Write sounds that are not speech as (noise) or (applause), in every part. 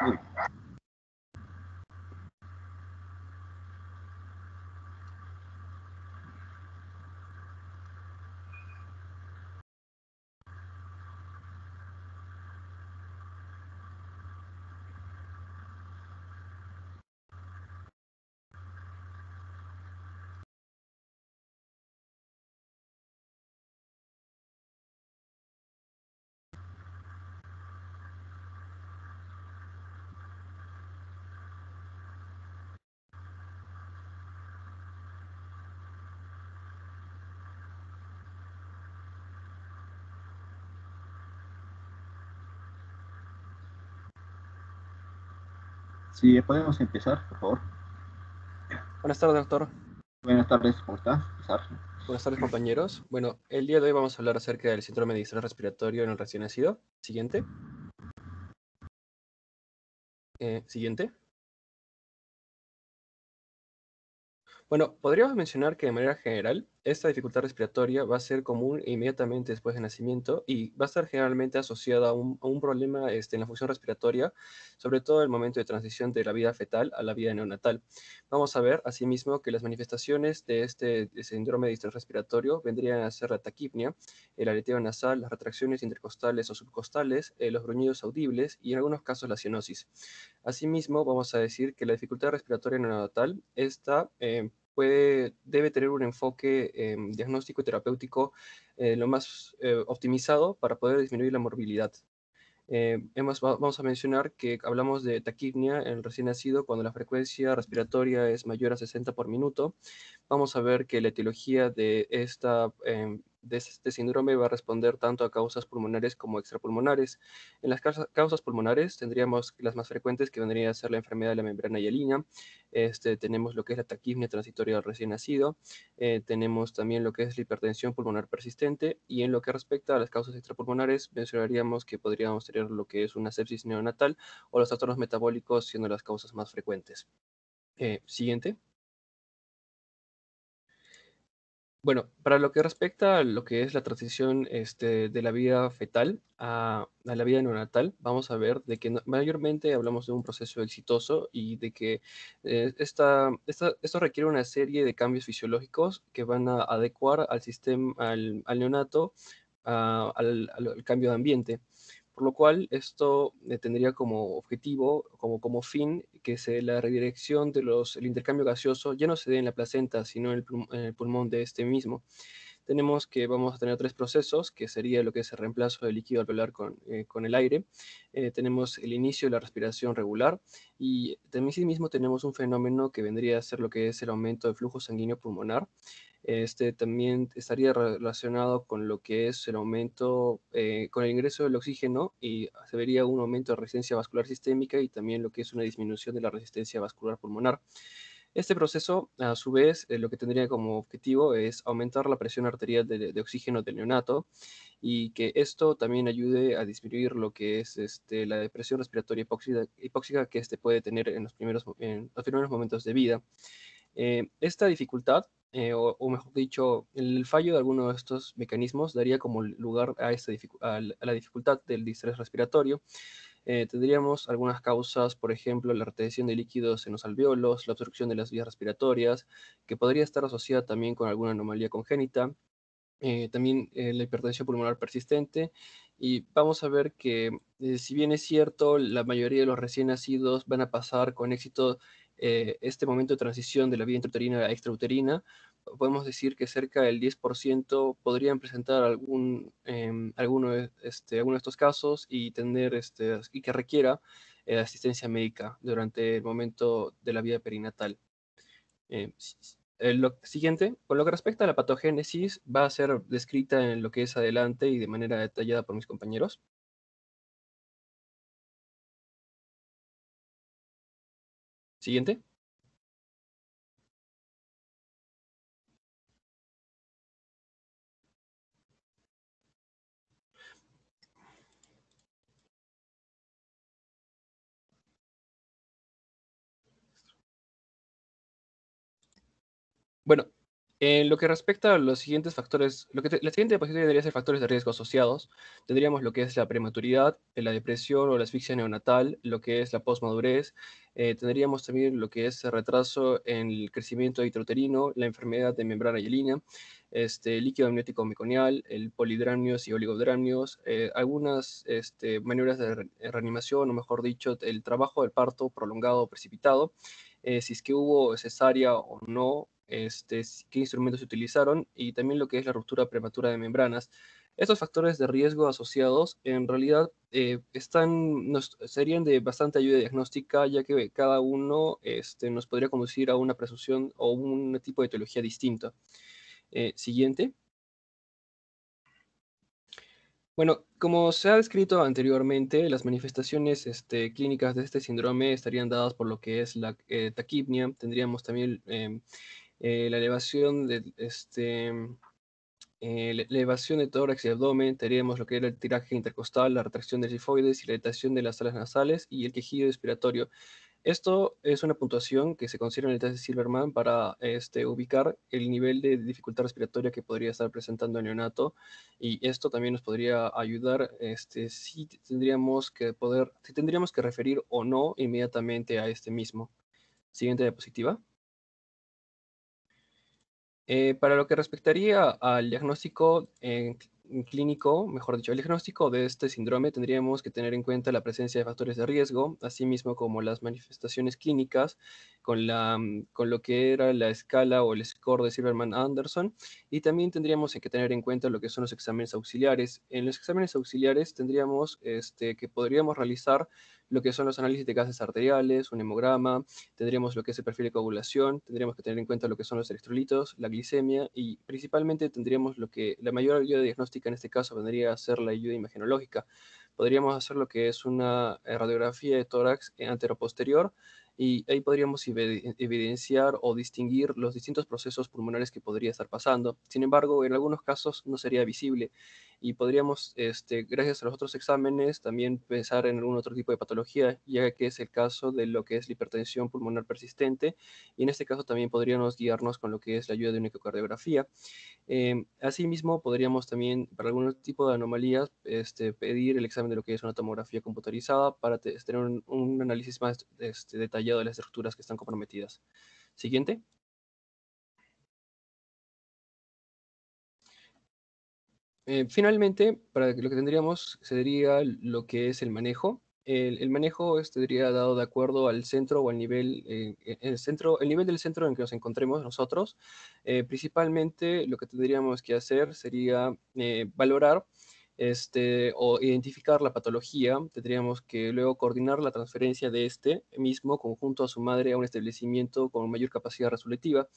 Yeah. Sí, podemos empezar, por favor. Buenas tardes, doctor. Buenas tardes, ¿cómo estás? Buenas tardes, compañeros. Bueno, el día de hoy vamos a hablar acerca del síndrome de respiratorio en el recién nacido. Siguiente. Eh, siguiente. Bueno, podríamos mencionar que de manera general esta dificultad respiratoria va a ser común inmediatamente después del nacimiento y va a estar generalmente asociada a un, problema este, en la función respiratoria, sobre todo en el momento de transición de la vida fetal a la vida neonatal. Vamos a ver, asimismo, que las manifestaciones de este síndrome de distrés respiratorio vendrían a ser la taquipnia, el aleteo nasal, las retracciones intercostales o subcostales, eh, los gruñidos audibles y en algunos casos la cianosis. Asimismo, vamos a decir que la dificultad respiratoria neonatal está... Eh, debe tener un enfoque em, diagnóstico y terapéutico eh, lo más eh, optimizado para poder disminuir la morbilidad. Eh, vamos a mencionar que hablamos de taquipnia en el recién nacido cuando la frecuencia respiratoria es mayor a 60 por minuto. Vamos a ver que la etiología de esta em, de este síndrome va a responder tanto a causas pulmonares como extrapulmonares. En las causas pulmonares tendríamos las más frecuentes que vendría a ser la enfermedad de la membrana hialina, este, tenemos lo que es la taquipnea transitoria del recién nacido, eh, tenemos también lo que es la hipertensión pulmonar persistente y en lo que respecta a las causas extrapulmonares mencionaríamos que podríamos tener lo que es una sepsis neonatal o los trastornos metabólicos siendo las causas más frecuentes. Eh, siguiente. Bueno, para lo que respecta a lo que es la transición este, de la vida fetal a, la vida neonatal, vamos a ver de que mayormente hablamos de un proceso exitoso y de que eh, esta, esto requiere una serie de cambios fisiológicos que van a adecuar al sistema, al, neonato, al, cambio de ambiente por lo cual esto tendría como objetivo, como, como fin, que la redirección del intercambio gaseoso ya no se dé en la placenta, sino en el, pulmón de este mismo tenemos que vamos a tener tres procesos, que sería lo que es el reemplazo del líquido alveolar con, eh, con el aire. Eh, tenemos el inicio de la respiración regular y también sí mismo tenemos un fenómeno que vendría a ser lo que es el aumento del flujo sanguíneo pulmonar. Este también estaría relacionado con lo que es el aumento, eh, con el ingreso del oxígeno y se vería un aumento de resistencia vascular sistémica y también lo que es una disminución de la resistencia vascular pulmonar. Este proceso, a su vez, eh, lo que tendría como objetivo es aumentar la presión arterial de, oxígeno del neonato y que esto también ayude a disminuir lo que es este, la depresión respiratoria hipóxica, que este puede tener en los primeros, momentos de vida. Eh, esta dificultad, eh, o, mejor dicho, el fallo de alguno de estos mecanismos daría como lugar a, esta a la dificultad del distrés respiratorio, eh, tendríamos algunas causas, por ejemplo, la retención de líquidos en los alveolos, la obstrucción de las vías respiratorias, que podría estar asociada también con alguna anomalía congénita, eh, también eh, la hipertensión pulmonar persistente. Y vamos a ver que, si bien es cierto, la mayoría de los recién nacidos van a pasar con éxito este momento de transición de la vida intrauterina a extrauterina, podemos decir que cerca del 10% podrían presentar algún, eh, alguno, de, estos casos y, tener, este, y que requiera eh, asistencia médica durante el momento de la vida perinatal. Em, eh, lo siguiente, con lo que respecta a la patogénesis, va a ser descrita en lo que es adelante y de manera detallada por mis compañeros. Siguiente. Bueno, en lo que respecta a los siguientes factores, lo que la siguiente diapositiva debería ser factores de riesgo asociados. Tendríamos lo que es la prematuridad, eh, la depresión o la asfixia neonatal, lo que es la posmadurez. Eh, tendríamos también lo que es el retraso en el crecimiento intrauterino, la enfermedad de membrana yelina este, líquido amniótico meconial, el polidramnios y oligodramnios, eh, algunas este, maniobras de eh, reanimación, o mejor dicho, el trabajo del parto prolongado o precipitado, si es que hubo cesárea o no, este, qué instrumentos se utilizaron y también lo que es la ruptura prematura de membranas. Estos factores de riesgo asociados en realidad eh, están, nos, serían de bastante ayuda diagnóstica, ya que cada uno este, nos podría conducir a una presunción o un tipo de etiología distinta. Eh, siguiente. Bueno, como se ha descrito anteriormente, las manifestaciones este, clínicas de este síndrome estarían dadas por lo que es la eh, taquipnia, tendríamos también em, eh, la elevación de este eh, elevación de tórax y abdomen, tendríamos lo que era el tiraje intercostal, la retracción del sifoides y la dilatación de las alas nasales y el quejido respiratorio. Esto es una puntuación que se considera en el test de Silverman para este, ubicar el nivel de dificultad respiratoria que podría estar presentando el neonato y esto también nos podría ayudar este, si tendríamos que poder, si tendríamos que referir o no inmediatamente a este mismo. Siguiente diapositiva. Eh, para lo que respectaría al diagnóstico eh, clínico, mejor dicho, el diagnóstico de este síndrome tendríamos que tener en cuenta la presencia de factores de riesgo, así mismo como las manifestaciones clínicas, con, la, mm, con lo que era la escala o el, de Silverman Anderson. Y también tendríamos que tener en cuenta lo que son los exámenes auxiliares. En los exámenes auxiliares tendríamos este, que podríamos realizar lo que son los análisis de gases arteriales, un hemograma, tendríamos lo que es el perfil de coagulación, tendríamos que tener en cuenta lo que son los electrolitos, la glicemia y principalmente tendríamos lo que la mayor ayuda diagnóstica en este caso vendría a ser la ayuda imagenológica. Podríamos hacer lo que es una radiografía de tórax anteroposterior, posterior y ahí podríamos evidenciar o distinguir los distintos procesos pulmonares que podría estar pasando. Sin embargo, en algunos casos no sería visible y podríamos, este, gracias a los otros exámenes, también pensar en algún otro tipo de patología, ya que es el caso de lo que es la hipertensión pulmonar persistente, y en este caso también podríamos guiarnos con lo que es la ayuda de una ecocardiografía. Em, asimismo, podríamos también, para algún tipo de anomalías, este, pedir el examen de lo que es una tomografía computarizada para tener un, análisis más este, detallado de las estructuras que están comprometidas. Siguiente. Eh, finalmente, para lo que tendríamos sería lo que es el manejo. El, manejo estaría dado de acuerdo al centro o al nivel, eh, e, el, centro, el nivel del centro en que nos encontremos nosotros. Eh, principalmente lo que tendríamos que hacer sería valorar este, o identificar la patología, tendríamos que luego coordinar la transferencia de este mismo conjunto a su madre a un establecimiento con mayor capacidad resolutiva.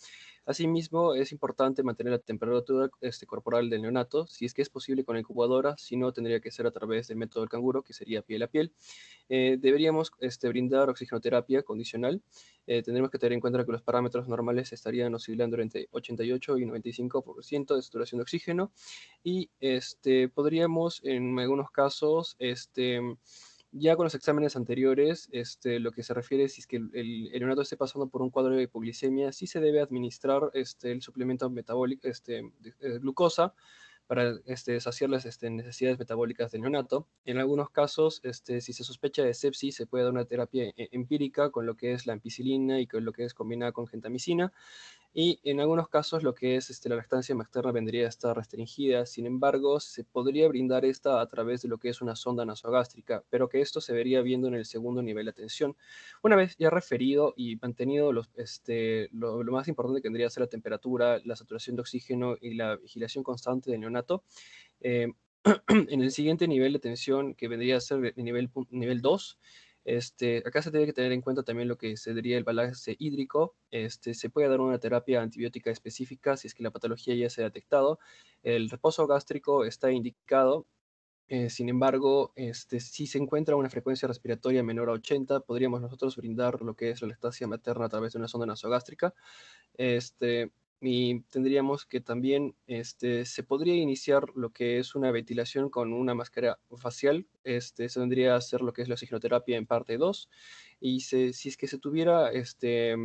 Asimismo, es importante mantener la temperatura este, corporal del neonato, si es que es posible con la incubadora, si no, tendría que ser a través del método del canguro, que sería piel a piel. Eh, deberíamos este, brindar oxigenoterapia condicional. Eh, tendremos que tener en cuenta que los parámetros normales estarían oscilando entre 88 y 95% de saturación de oxígeno. Y este, podríamos en algunos casos, este, ya con los exámenes anteriores, este, lo que se refiere es que el, neonato esté pasando por un cuadro de hipoglicemia, sí se debe administrar este, el suplemento metabólico, este, de, eh, glucosa, para este, saciar las este, necesidades metabólicas del neonato. En algunos casos, este, si se sospecha de sepsis, se puede dar una terapia eh, empírica con lo que es la ampicilina y con lo que es combinada con gentamicina y en algunos casos lo que es este, la lactancia materna vendría a estar restringida, sin embargo, se podría brindar esta a través de lo que es una sonda nasogástrica, pero que esto se vería viendo en el segundo nivel de atención. Una vez ya referido y mantenido los, este, lo, más importante que tendría ser la temperatura, la saturación de oxígeno y la vigilación constante del neonato, eh, (clears throat) en el siguiente nivel de atención, que vendría a ser el nivel, nivel 2, este, acá se tiene que tener en cuenta también lo que se diría el balance hídrico. Este, se puede dar una terapia antibiótica específica si es que la patología ya se ha detectado. El reposo gástrico está indicado. Eh, sin embargo, este, si se encuentra una frecuencia respiratoria menor a 80, podríamos nosotros brindar lo que es la lactancia materna a través de una sonda nasogástrica. Este, y tendríamos que también este, se podría iniciar lo que es una ventilación con una máscara facial. Este, se tendría a ser lo que es la oxigenoterapia en parte 2. Y si es que se tuviera este,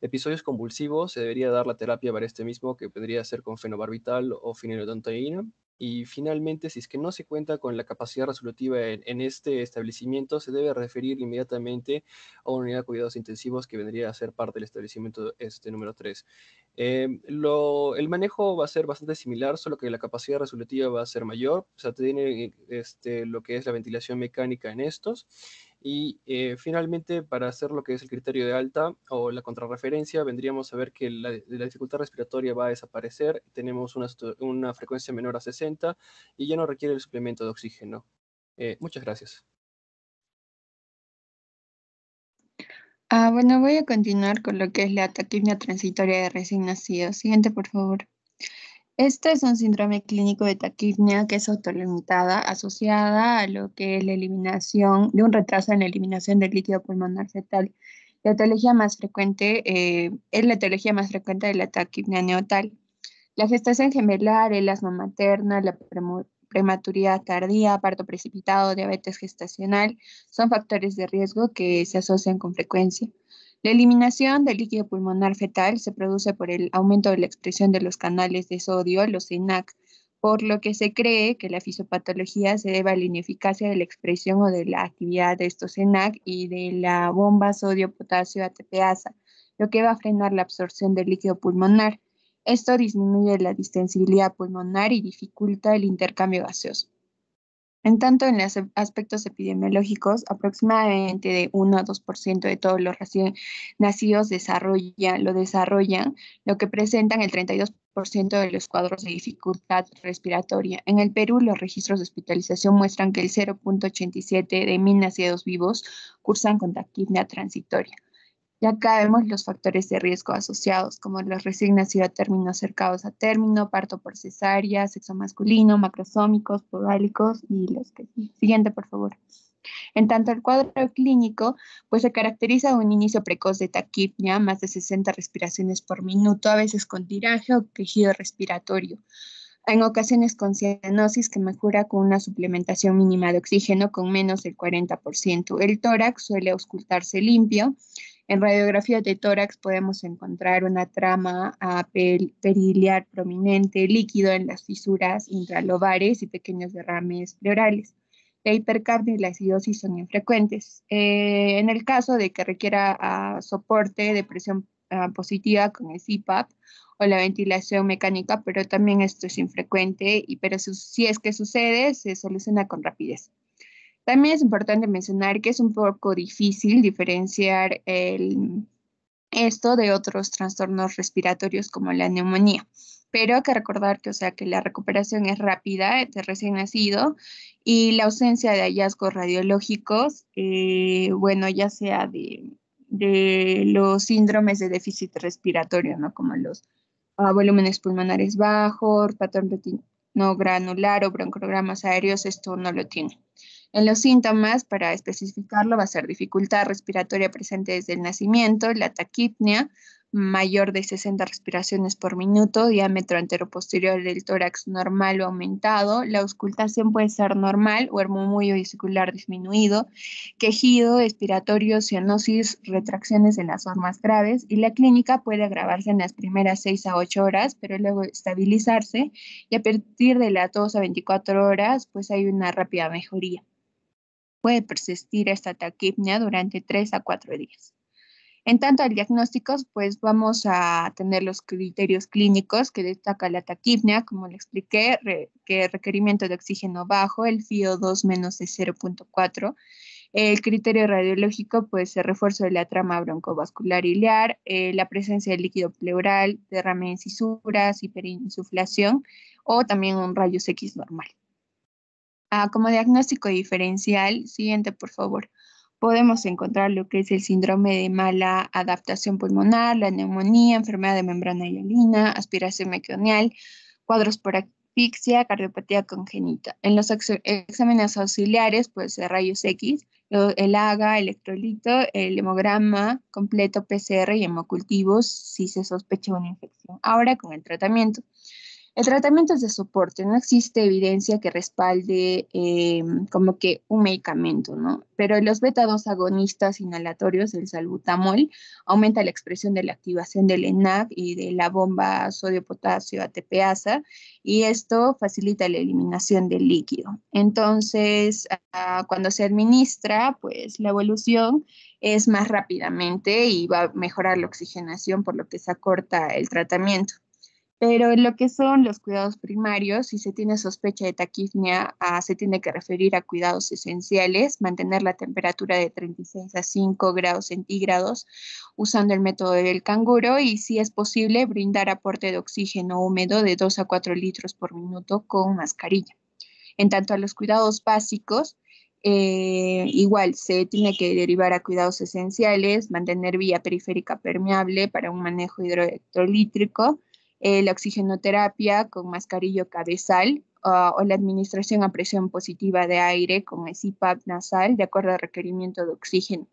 episodios convulsivos, se debería dar la terapia para este mismo, que podría ser con fenobarbital o fenilotontaína. Y finalmente, si es que no se cuenta con la capacidad resolutiva en, este establecimiento, se debe referir inmediatamente a una unidad de cuidados intensivos que vendría a ser parte del establecimiento este número 3. Em, el manejo va a ser bastante similar, solo que la capacidad resolutiva va a ser mayor, o sea, tiene este, lo que es la ventilación mecánica en estos y eh, finalmente, para hacer lo que es el criterio de alta o la contrarreferencia, vendríamos a ver que la, dificultad respiratoria va a desaparecer, tenemos una, frecuencia menor a 60 y ya no requiere el suplemento de oxígeno. Eh, muchas gracias. Ah, bueno, voy a continuar con lo que es la taquimia transitoria de recién nacido. Siguiente, por favor. Este es un síndrome clínico de taquipnea que es autolimitada, asociada a lo que es la eliminación de un retraso en la eliminación del líquido pulmonar fetal. La etiología más frecuente eh, es la etiología más frecuente de la taquipnea neotal. La gestación gemelar, el asma materna, la prematuridad tardía, parto precipitado, diabetes gestacional son factores de riesgo que se asocian con frecuencia. La eliminación del líquido pulmonar fetal se produce por el aumento de la expresión de los canales de sodio, los ENAC, por lo que se cree que la fisiopatología se debe a la ineficacia de la expresión o de la actividad de estos ENAC y de la bomba sodio-potasio-ATPasa, lo que va a frenar la absorción del líquido pulmonar. Esto disminuye la distensibilidad pulmonar y dificulta el intercambio gaseoso. En tanto, en los aspectos epidemiológicos, aproximadamente de 1 a 2% de todos los recién nacidos lo desarrollan, lo que presentan el 32% de los cuadros de dificultad respiratoria. En el Perú, los registros de hospitalización muestran que el 0.87% de mil nacidos vivos cursan con transitoria. Y acá vemos los factores de riesgo asociados, como los resignación a término cercados a término, parto por cesárea, sexo masculino, macrosómicos, podálicos y los que... Siguiente, por favor. En tanto, el cuadro clínico pues, se caracteriza un inicio precoz de taquipnia, más de 60 respiraciones por minuto, a veces con tiraje o tejido respiratorio en ocasiones con cianosis que mejora con una suplementación mínima de oxígeno con menos del 40%. El tórax suele auscultarse limpio. En radiografía de tórax podemos encontrar una trama periliar prominente, líquido en las fisuras intralobares y pequeños derrames pleurales. La hipercardia y la acidosis son infrecuentes. Eh, en el caso de que requiera ah, soporte de presión ah, positiva con el CPAP o la ventilación mecánica, pero también esto es infrecuente, y, pero si es que sucede, se soluciona con rapidez. También es importante mencionar que es un poco difícil diferenciar esto de otros trastornos respiratorios como la neumonía. Pero hay que recordar que, o sea, que la recuperación es rápida de recién nacido y la ausencia de hallazgos radiológicos, eh, bueno, ya sea de, de los síndromes de déficit respiratorio, ¿no? Como los volúmenes pulmonares bajos, patrón retinogranular o broncogramas aéreos, esto no lo tiene. En los síntomas, para especificarlo, va a ser dificultad respiratoria presente desde el nacimiento, la taquipnea, mayor de 60 respiraciones por minuto, diámetro anteroposterior del tórax normal o aumentado, la auscultación puede ser normal o murmullo vesicular disminuido, quejido, expiratorio, cianosis, retracciones en las formas graves y la clínica puede agravarse en las primeras 6 a 8 horas, pero luego estabilizarse y a partir de las 2 a 24 horas pues hay una rápida mejoría. Puede persistir esta taquipnia durante 3 a 4 días. En tanto a diagnósticos, pues vamos a tener los criterios clínicos que destaca la taquipnea, como le expliqué, que requerimiento de oxígeno bajo, el FIO2 menos de 0.4. El criterio radiológico, pues el refuerzo de la trama broncovascular ilear, eh, la presencia de líquido pleural, derrame en cisuras, hiperinsuflación o también un rayos X normal. Ah, como diagnóstico diferencial, siguiente por favor podemos encontrar lo que es el síndrome de mala adaptación pulmonar, la neumonía, enfermedad de membrana hialina, aspiración meconial, cuadros por asfixia, cardiopatía congénita. En los exámenes auxiliares, pues rayos X, el haga, electrolito, el hemograma completo, PCR y hemocultivos si se sospecha una infección. Ahora con el tratamiento. El tratamiento es de soporte, no existe evidencia que respalde em, como que un medicamento, ¿no? Pero los beta-2 agonistas inhalatorios el salbutamol aumenta la expresión de la activación del ENAC y de la bomba sodio-potasio ATPasa y esto facilita la eliminación del líquido. Entonces, ah, cuando se administra, pues la evolución es más rápidamente y va a mejorar la oxigenación, por lo que se acorta el tratamiento. Pero en lo que son los cuidados primarios, si se tiene sospecha de taquifnia, ah, se tiene que referir a cuidados esenciales, mantener la temperatura de 36 a 5 grados centígrados usando el método del canguro y, si es posible, brindar aporte de oxígeno húmedo de 2 a 4 litros por minuto con mascarilla. En tanto a los cuidados básicos, eh, igual se tiene que derivar a cuidados esenciales, mantener vía periférica permeable para un manejo hidroelectrolítrico, eh, la oxigenoterapia con mascarillo cabezal ah, o la administración a presión positiva de aire con CPAP nasal de acuerdo al requerimiento de oxígeno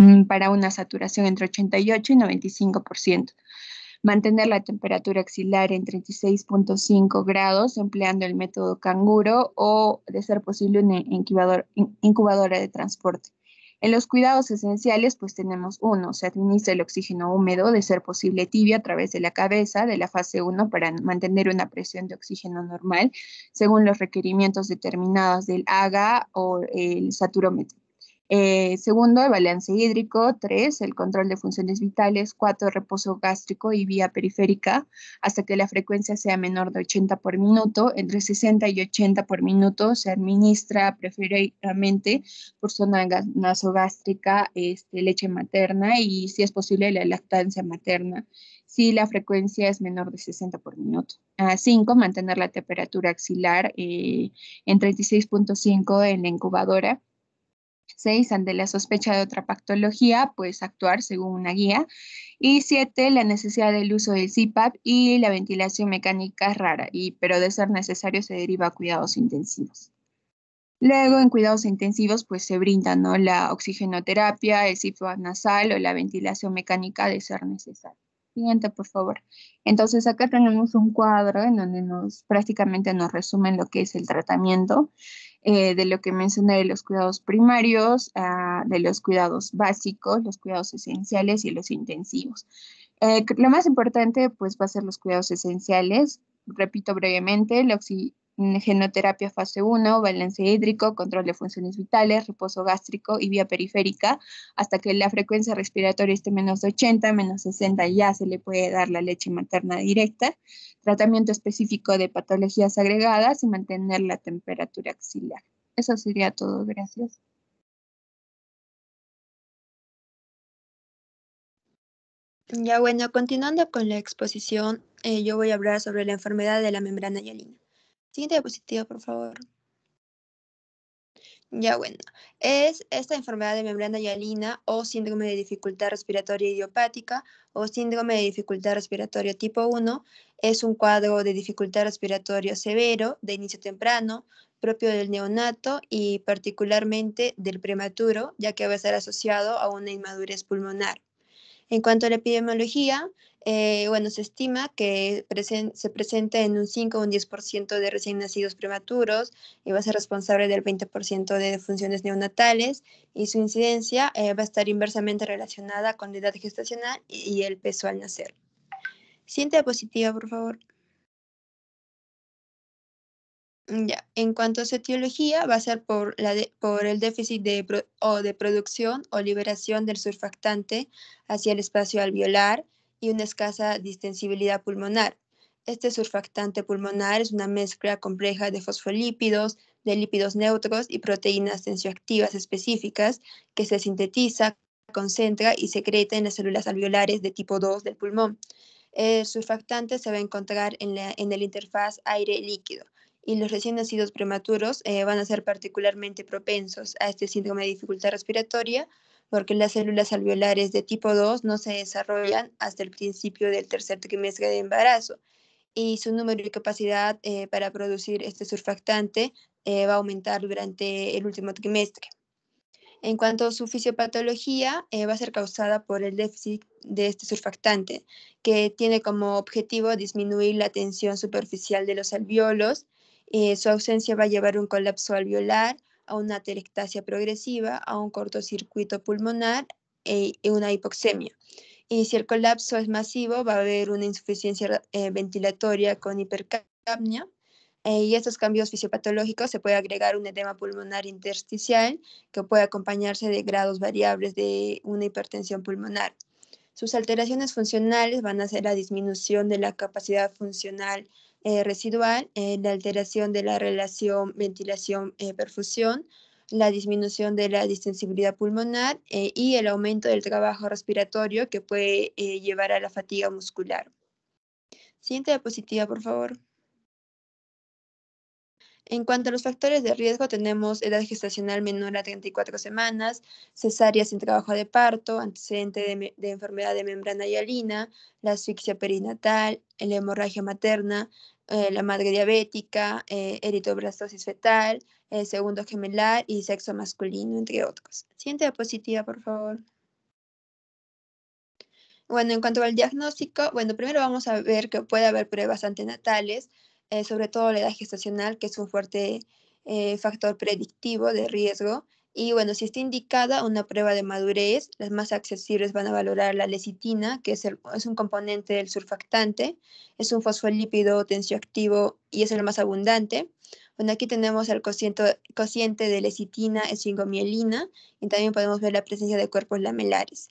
mm, para una saturación entre 88 y 95%. Mantener la temperatura axilar en 36.5 grados empleando el método canguro o, de ser posible, una incubador, incubadora de transporte. En los cuidados esenciales, pues tenemos uno, se administra el oxígeno húmedo, de ser posible tibia a través de la cabeza, de la fase 1, para mantener una presión de oxígeno normal, según los requerimientos determinados del AGA o el saturómetro. Eh, segundo, el balance hídrico. Tres, el control de funciones vitales. Cuatro, reposo gástrico y vía periférica hasta que la frecuencia sea menor de 80 por minuto. Entre 60 y 80 por minuto se administra preferentemente por zona nasogástrica, este, leche materna y, si es posible, la lactancia materna si la frecuencia es menor de 60 por minuto. Ah, cinco, Mantener la temperatura axilar eh, en 36.5 en la incubadora Seis, Ante la sospecha de otra patología, pues actuar según una guía. Y siete, La necesidad del uso del CPAP y la ventilación mecánica es rara, y, pero de ser necesario se deriva a cuidados intensivos. Luego, en cuidados intensivos, pues se brinda ¿no? la oxigenoterapia, el CPAP nasal o la ventilación mecánica de ser necesario. Siguiente, por favor. Entonces, acá tenemos un cuadro en donde nos prácticamente nos resumen lo que es el tratamiento. Eh, de lo que mencioné de los cuidados primarios, ah, de los cuidados básicos, los cuidados esenciales y los intensivos. Eh, lo más importante pues va a ser los cuidados esenciales. Repito brevemente, la, oxi Mm, genoterapia fase 1, balance hídrico, control de funciones vitales, reposo gástrico y vía periférica, hasta que la frecuencia respiratoria esté menos de 80, menos 60 ya se le puede dar la leche materna directa, tratamiento específico de patologías agregadas y mantener la temperatura axilar. Eso sería todo, gracias. Ya bueno, continuando con la exposición, eh, yo voy a hablar sobre la enfermedad de la membrana hialina. Siguiente diapositiva, por favor. Ya bueno, es esta enfermedad de membrana yalina o síndrome de dificultad respiratoria idiopática o síndrome de dificultad respiratoria tipo 1. Es un cuadro de dificultad respiratoria severo de inicio temprano, propio del neonato y particularmente del prematuro, ya que va a estar asociado a una inmadurez pulmonar. En cuanto a la epidemiología, eh, bueno, se estima que se presenta en un 5 o un 10% de recién nacidos prematuros y va a ser responsable del 20% de funciones neonatales y su incidencia eh, va a estar inversamente relacionada con la edad gestacional y, el peso al nacer. Siguiente diapositiva, por favor. Mm, ya. En cuanto a su etiología, va a ser por, por el déficit de, de producción o liberación del surfactante hacia el espacio alveolar y una escasa distensibilidad pulmonar. Este surfactante pulmonar es una mezcla compleja de fosfolípidos, de lípidos neutros y proteínas tensioactivas específicas que se sintetiza, concentra y secreta en las células alveolares de tipo 2 del pulmón. El surfactante se va a encontrar en la, el interfaz aire-líquido y los recién nacidos prematuros eh, van a ser particularmente propensos a este síndrome de dificultad respiratoria porque las células alveolares de tipo 2 no se desarrollan hasta el principio del tercer trimestre de embarazo y su número y capacidad eh, para producir este surfactante eh, va a aumentar durante el último trimestre. En cuanto a su fisiopatología, eh, va a ser causada por el déficit de este surfactante, que tiene como objetivo disminuir la tensión superficial de los alveolos. su ausencia va a llevar a un colapso alveolar, a una telectasia progresiva, a un cortocircuito pulmonar e, y una hipoxemia. Y si el colapso es masivo, va a haber una insuficiencia eh, ventilatoria con hipercapnia. Eh, y estos cambios fisiopatológicos se puede agregar un edema pulmonar intersticial que puede acompañarse de grados variables de una hipertensión pulmonar. Sus alteraciones funcionales van a ser la disminución de la capacidad funcional eh, residual, eh, la alteración de la relación ventilación-perfusión, eh, la disminución de la distensibilidad pulmonar y el aumento del trabajo respiratorio que puede llevar a la fatiga muscular. Siguiente diapositiva, por favor. En cuanto a los factores de riesgo, tenemos edad gestacional menor a 34 semanas, cesárea sin trabajo de parto, antecedente de, enfermedad de membrana alina, la asfixia perinatal, la hemorragia materna, eh, la madre diabética, eh, fetal, eh, segundo gemelar y sexo masculino, entre otros. Siguiente diapositiva, por favor. Bueno, en cuanto al diagnóstico, bueno, primero vamos a ver que puede haber pruebas antenatales, eh, sobre todo la edad gestacional, que es un fuerte factor predictivo de riesgo. Y bueno, si está indicada una prueba de madurez, las más accesibles van a valorar la lecitina, que es, un componente del surfactante, es un fosfolípido tensioactivo y es el más abundante. Bueno, aquí tenemos el cociente, de lecitina, esfingomielina, y también podemos ver la presencia de cuerpos lamelares.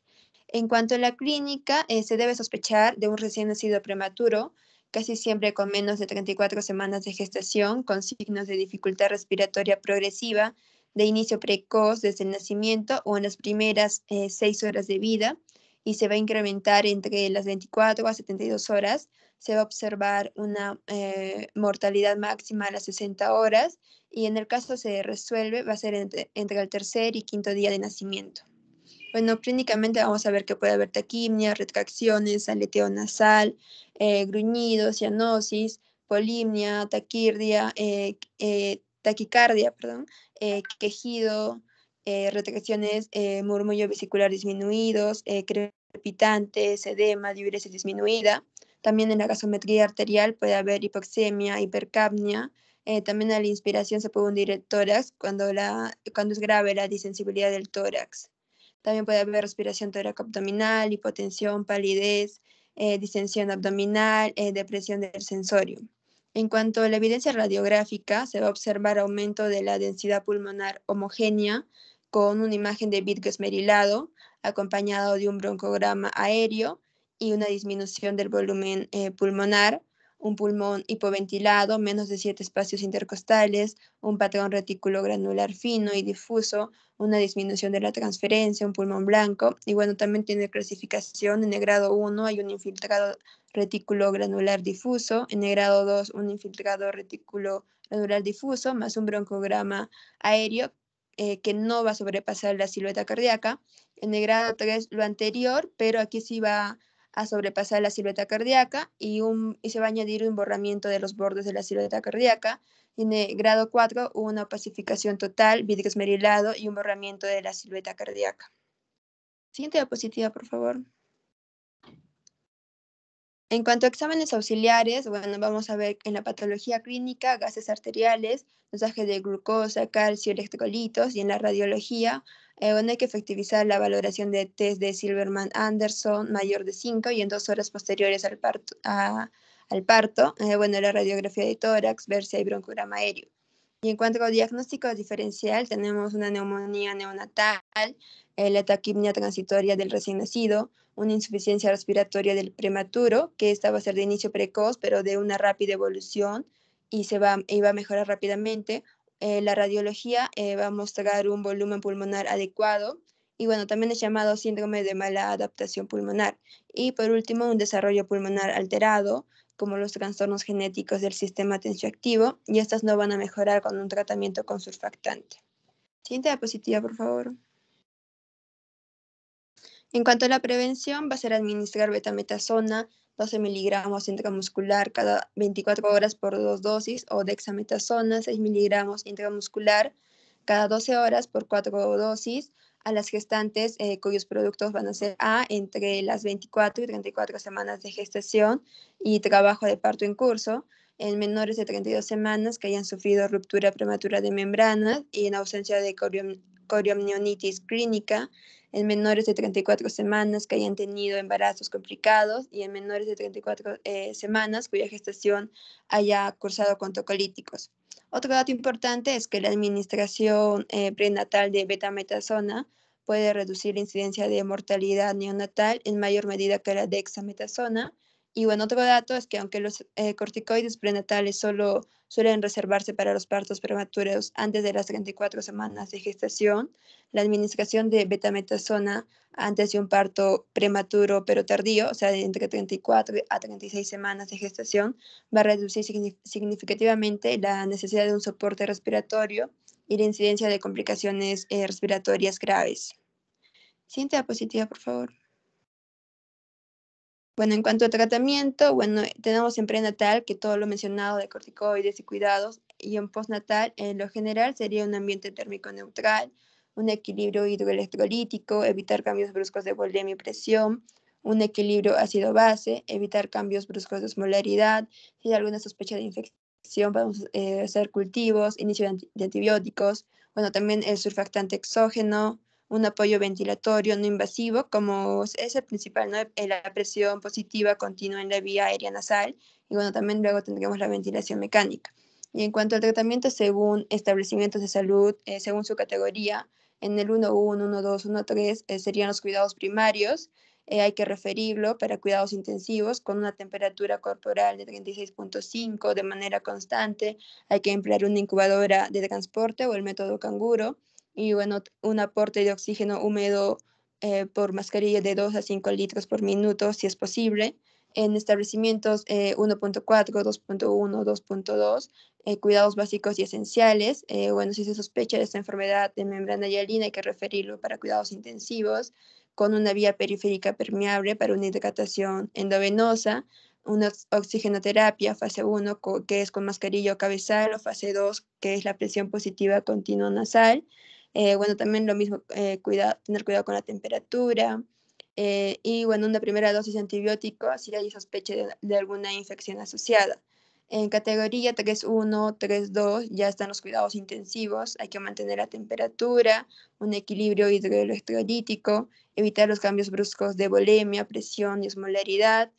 En cuanto a la clínica, eh, se debe sospechar de un recién nacido prematuro, casi siempre con menos de 34 semanas de gestación, con signos de dificultad respiratoria progresiva, de inicio precoz desde el nacimiento o en las primeras eh, seis horas de vida y se va a incrementar entre las 24 a 72 horas. Se va a observar una eh, mortalidad máxima a las 60 horas y en el caso se resuelve va a ser entre, el tercer y quinto día de nacimiento. Bueno, clínicamente vamos a ver que puede haber taquimia, retracciones, aleteo nasal, eh, gruñidos, cianosis, polimnia, taquirdia, eh, eh taquicardia, perdón, eh, quejido, eh, retracciones, eh, murmullo vesicular disminuidos, eh, crepitantes, edema, diuresis disminuida. También en la gasometría arterial puede haber hipoxemia, hipercapnia. también a la inspiración se puede hundir el tórax cuando, cuando es grave la disensibilidad del tórax. También puede haber respiración tóraco abdominal, hipotensión, palidez, disensión abdominal, depresión del sensorio. En cuanto a la evidencia radiográfica, se va a observar aumento de la densidad pulmonar homogénea con una imagen de Bit esmerilado acompañado de un broncograma aéreo y una disminución del volumen eh, pulmonar, un pulmón hipoventilado, menos de siete espacios intercostales, un patrón retículo granular fino y difuso, una disminución de la transferencia, un pulmón blanco. Y bueno, también tiene clasificación en el grado 1, hay un infiltrado retículo granular difuso, en el grado 2 un infiltrado retículo granular difuso más un broncograma aéreo eh, que no va a sobrepasar la silueta cardíaca, en el grado 3 lo anterior, pero aquí sí va a sobrepasar la silueta cardíaca y, un, y se va a añadir un borramiento de los bordes de la silueta cardíaca. En el grado 4, una opacificación total, vidrio esmerilado y un borramiento de la silueta cardíaca. Siguiente diapositiva, por favor. En cuanto a exámenes auxiliares, bueno, vamos a ver en la patología clínica gases arteriales, dosaje de glucosa, calcio, electrolitos y en la radiología, eh, bueno, hay que efectivizar la valoración de test de Silverman-Anderson mayor de 5 y en dos horas posteriores al parto, eh, bueno, la radiografía de tórax, ver si hay broncograma aéreo. Y en cuanto a diagnóstico diferencial, tenemos una neumonía neonatal, eh, la taquipnia transitoria del recién nacido, una insuficiencia respiratoria del prematuro, que esta va a ser de inicio precoz, pero de una rápida evolución y, se va, a mejorar rápidamente. Eh, la radiología eh, va a mostrar un volumen pulmonar adecuado y bueno, también es llamado síndrome de mala adaptación pulmonar. Y por último, un desarrollo pulmonar alterado, como los trastornos genéticos del sistema tensioactivo, y estas no van a mejorar con un tratamiento con surfactante. Siguiente diapositiva, por favor. En cuanto a la prevención, va a ser administrar betametasona 12 miligramos intramuscular cada 24 horas por dos dosis o dexametasona 6 miligramos intramuscular cada 12 horas por cuatro dosis a las gestantes eh, cuyos productos van a ser A entre las 24 y 34 semanas de gestación y trabajo de parto en curso, en menores de 32 semanas que hayan sufrido ruptura prematura de membranas y en ausencia de coriomnionitis clínica, en menores de 34 semanas que hayan tenido embarazos complicados y en menores de 34 eh, semanas cuya gestación haya cursado con tocolíticos. Otro dato importante es que la administración eh, prenatal de betametasona puede reducir la incidencia de mortalidad neonatal en mayor medida que la dexametasona y bueno, otro dato es que aunque los eh, corticoides prenatales solo suelen reservarse para los partos prematuros antes de las 34 semanas de gestación, la administración de betametasona antes de un parto prematuro pero tardío, o sea, de entre 34 a 36 semanas de gestación, va a reducir significativamente la necesidad de un soporte respiratorio y la incidencia de complicaciones eh, respiratorias graves. Siguiente diapositiva, por favor. Bueno, en cuanto a tratamiento, bueno, tenemos en prenatal, que todo lo mencionado de corticoides y cuidados, y en postnatal, en lo general, sería un ambiente térmico neutral, un equilibrio hidroelectrolítico, evitar cambios bruscos de volumen y presión, un equilibrio ácido-base, evitar cambios bruscos de osmolaridad, si hay alguna sospecha de infección, podemos a eh, hacer cultivos, inicio de, antibióticos, bueno, también el surfactante exógeno, un apoyo ventilatorio no invasivo, como es el principal, eh, la presión positiva continua en la vía aérea nasal, y bueno, también luego tendremos la ventilación mecánica. Y en cuanto al tratamiento según establecimientos de salud, eh, según su categoría, en el 1.1, 1.2, 1.3 serían los cuidados primarios, eh, hay que referirlo para cuidados intensivos con una temperatura corporal de 36.5 de manera constante. Hay que emplear una incubadora de transporte o el método canguro y bueno, un aporte de oxígeno húmedo eh, por mascarilla de 2 a 5 litros por minuto si es posible. En establecimientos 1.4, 2.1, 2.2, cuidados básicos y esenciales. Eh, bueno, si se sospecha de esta enfermedad de membrana hialina, hay que referirlo para cuidados intensivos con una vía periférica permeable para una hidratación endovenosa, una oxigenoterapia fase 1, que es con mascarilla o cabezal, o fase 2, que es la presión positiva continua nasal, eh, bueno, también lo mismo, eh, tener cuidado con la temperatura. Eh, y bueno, una primera dosis de antibiótico si hay sospecha de, alguna infección asociada. En categoría 3.1, 3.2 ya están los cuidados intensivos. Hay que mantener la temperatura, un equilibrio hidroelectrolítico, evitar los cambios bruscos de bolemia, presión y osmolaridad.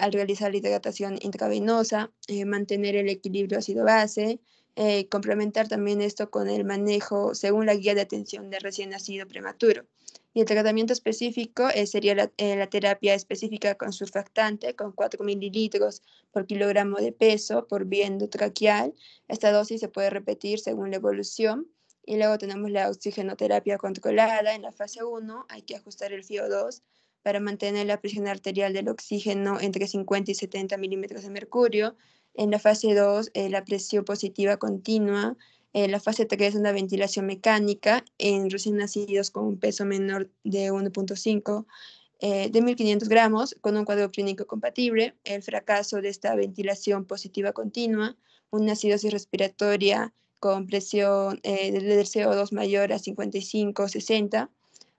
al realizar la hidratación intravenosa, mantener el equilibrio ácido-base, eh, complementar también esto con el manejo según la guía de atención de recién nacido prematuro. Y el tratamiento específico eh, sería eh, la, terapia específica con surfactante, con 4 mililitros por kilogramo de peso por vía endotraqueal. Esta dosis se puede repetir según la evolución. Y luego tenemos la oxigenoterapia controlada. En la fase 1 hay que ajustar el FIO2 para mantener la presión arterial del oxígeno entre 50 y 70 milímetros de mercurio en la fase 2, eh, la presión positiva continua. En eh, la fase 3, una ventilación mecánica en recién nacidos con un peso menor de 1.5 eh, de 1.500 gramos con un cuadro clínico compatible. El fracaso de esta ventilación positiva continua, una acidosis respiratoria con presión del CO2 mayor a 55 60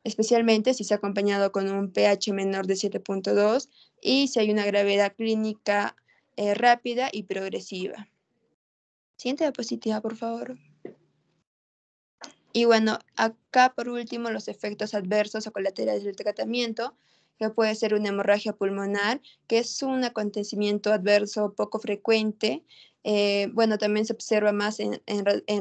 especialmente si se ha acompañado con un pH menor de 7.2 y si hay una gravedad clínica eh, rápida y progresiva. Siguiente diapositiva, por favor. Y bueno, acá por último los efectos adversos o colaterales del tratamiento, que puede ser una hemorragia pulmonar, que es un acontecimiento adverso poco frecuente. Eh, bueno, también se observa más en,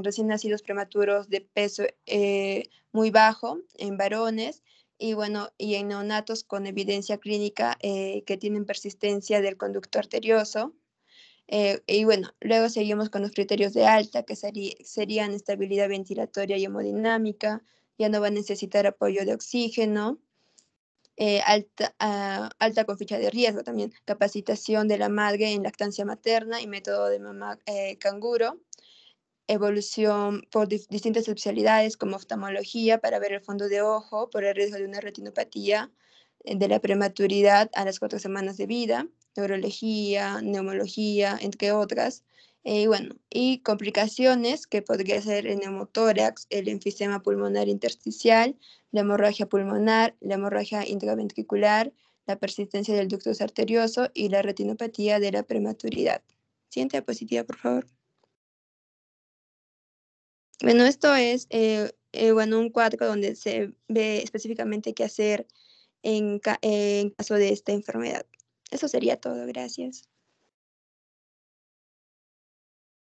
recién nacidos prematuros de peso eh, muy bajo, en varones, y bueno, y en neonatos con evidencia clínica eh, que tienen persistencia del conducto arterioso. Eh, y bueno, luego seguimos con los criterios de alta, que serían estabilidad ventilatoria y hemodinámica, ya no va a necesitar apoyo de oxígeno, eh, alta, ah, alta con ficha de riesgo también, capacitación de la madre en lactancia materna y método de mamá canguro evolución por distintas especialidades como oftalmología para ver el fondo de ojo por el riesgo de una retinopatía eh, de la prematuridad a las cuatro semanas de vida, neurología, neumología, entre otras. Eh, y bueno, y complicaciones que podría ser el neumotórax, el enfisema pulmonar intersticial, la hemorragia pulmonar, la hemorragia intraventricular, la persistencia del ductus arterioso y la retinopatía de la prematuridad. Siguiente diapositiva, por favor. Bueno, esto es eh, eh, bueno, un cuadro donde se ve específicamente qué hacer en, en caso de esta enfermedad. Eso sería todo, gracias.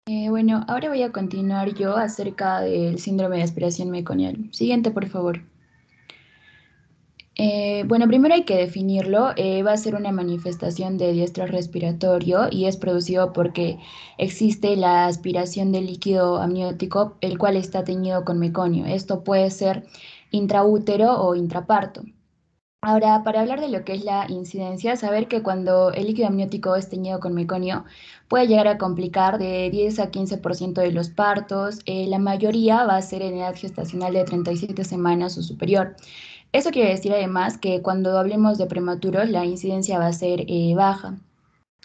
Eh, bueno, ahora voy a continuar yo acerca del síndrome de aspiración meconial. Siguiente, por favor. Eh, bueno, primero hay que definirlo. Eh, va a ser una manifestación de diestro respiratorio y es producido porque existe la aspiración del líquido amniótico, el cual está teñido con meconio. Esto puede ser intraútero o intraparto. Ahora, para hablar de lo que es la incidencia, saber que cuando el líquido amniótico es teñido con meconio, puede llegar a complicar de 10 a 15% de los partos. Eh, la mayoría va a ser en edad gestacional de 37 semanas o superior. Eso quiere decir además que cuando hablemos de prematuros la incidencia va a ser eh, baja.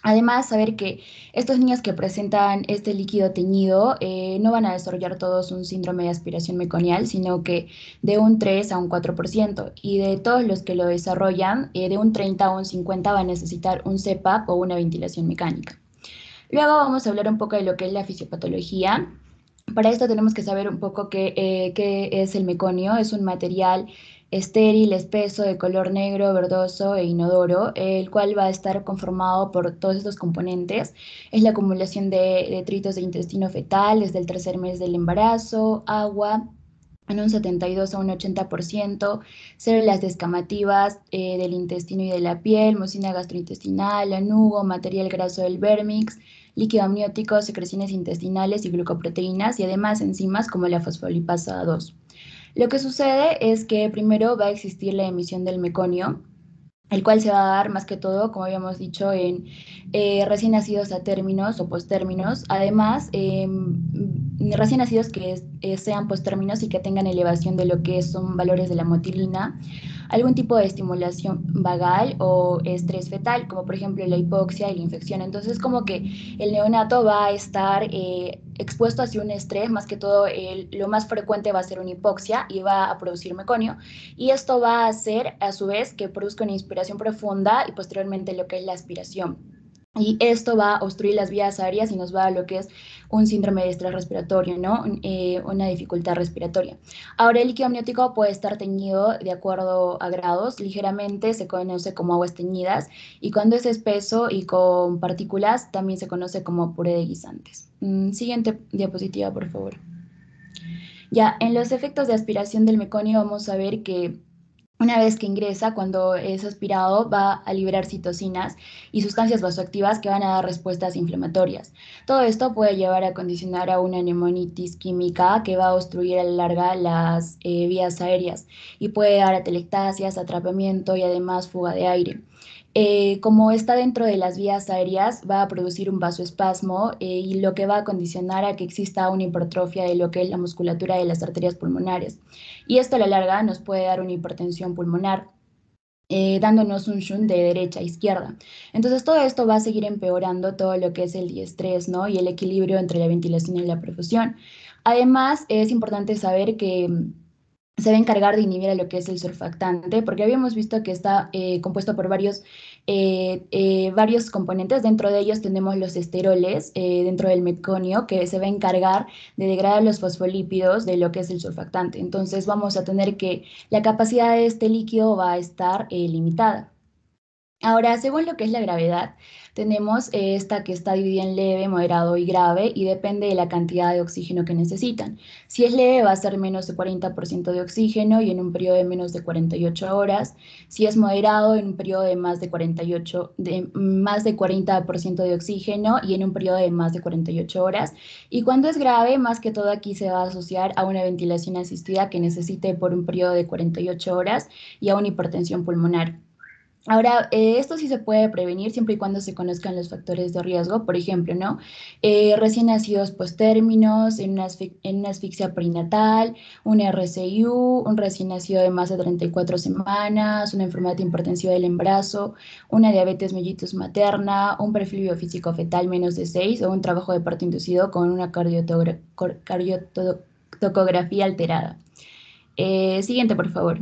Además, saber que estos niños que presentan este líquido teñido eh, no van a desarrollar todos un síndrome de aspiración meconial, sino que de un 3 a un 4%. Y de todos los que lo desarrollan, eh, de un 30 a un 50 va a necesitar un CPAP o una ventilación mecánica. Luego vamos a hablar un poco de lo que es la fisiopatología. Para esto tenemos que saber un poco qué, qué es el meconio. Es un material estéril, espeso, de color negro, verdoso e inodoro, el cual va a estar conformado por todos estos componentes. Es la acumulación de detritos de intestino fetal desde el tercer mes del embarazo, agua en un 72 a un 80%, células descamativas eh, del intestino y de la piel, mucina gastrointestinal, anugo, material graso del vermix, líquido amniótico, secreciones intestinales y glucoproteínas y además enzimas como la fosfolipasa 2. Lo que sucede es que primero va a existir la emisión del meconio, el cual se va a dar más que todo, como habíamos dicho, en eh, recién nacidos a términos o post términos. Además, em, recién nacidos que eh, sean post términos y que tengan elevación de lo que son valores de la motilina algún tipo de estimulación vagal o estrés fetal, como por ejemplo la hipoxia y la infección. Entonces, como que el neonato va a estar eh, expuesto hacia un estrés, más que todo lo más frecuente va a ser una hipoxia y va a producir meconio. Y esto va a hacer, a su vez, que produzca una inspiración profunda y posteriormente lo que es la aspiración. Y esto va a obstruir las vías aéreas y nos va a lo que es un síndrome de estrés respiratorio, ¿no? Eh, una dificultad respiratoria. Ahora, el líquido amniótico puede estar teñido de acuerdo a grados, ligeramente se conoce como aguas teñidas, y cuando es espeso y con partículas, también se conoce como puré de guisantes. Mm, siguiente diapositiva, por favor. Ya, en los efectos de aspiración del meconio vamos a ver que una vez que ingresa, cuando es aspirado, va a liberar citocinas y sustancias vasoactivas que van a dar respuestas inflamatorias. Todo esto puede llevar a condicionar a una neumonitis química que va a obstruir a la larga las eh, vías aéreas y puede dar atelectasias, atrapamiento y además fuga de aire. Eh, como está dentro de las vías aéreas, va a producir un vasoespasmo eh, y lo que va a condicionar a que exista una hipertrofia de lo que es la musculatura de las arterias pulmonares. Y esto a la larga nos puede dar una hipertensión pulmonar. Eh, dándonos un shunt de derecha a izquierda. Entonces todo esto va a seguir empeorando todo lo que es el diestrés y el equilibrio entre la ventilación y la perfusión. Además, es importante saber que se va a encargar de inhibir a lo que es el surfactante, porque habíamos visto que está eh, compuesto por varios, eh, eh, varios componentes. Dentro de ellos tenemos los esteroles, dentro del meconio, que se va a encargar de degradar los fosfolípidos de lo que es el surfactante. Entonces vamos a tener que la capacidad de este líquido va a estar limitada. Ahora, según lo que es la gravedad, tenemos eh, esta que está dividida en leve, moderado y grave y depende de la cantidad de oxígeno que necesitan. Si es leve va a ser menos de 40% de oxígeno y en un periodo de menos de 48 horas. Si es moderado en un periodo de más de 48 de más de 40% de oxígeno y en un periodo de más de 48 horas. Y cuando es grave, más que todo aquí se va a asociar a una ventilación asistida que necesite por un periodo de 48 horas y a una hipertensión pulmonar. Ahora, eh, esto sí se puede prevenir siempre y cuando se conozcan los factores de riesgo, por ejemplo, ¿no? Eh, recién nacidos postérminos, en una, en asfixia prenatal, un RCU, un recién nacido de más de 34 semanas, una enfermedad hipertensiva del embarazo, una diabetes mellitus materna, un perfil biofísico fetal menos de 6 o un trabajo de parto inducido con una cardiotocografía alterada. Eh, siguiente, por favor.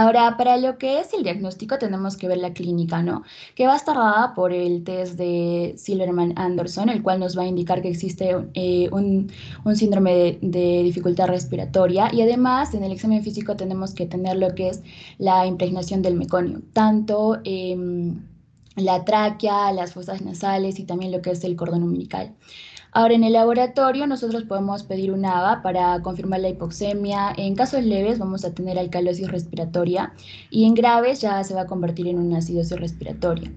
Ahora, para lo que es el diagnóstico, tenemos que ver la clínica, ¿no? Que va a estar dada por el test de Silverman Anderson, el cual nos va a indicar que existe eh, un, síndrome de, dificultad respiratoria. Y además, en el examen físico tenemos que tener lo que es la impregnación del meconio, tanto em, la tráquea, las fosas nasales y también lo que es el cordón umbilical. Ahora, en el laboratorio nosotros podemos pedir un ABA para confirmar la hipoxemia. En casos leves vamos a tener alcalosis respiratoria y en graves ya se va a convertir en una acidosis respiratoria.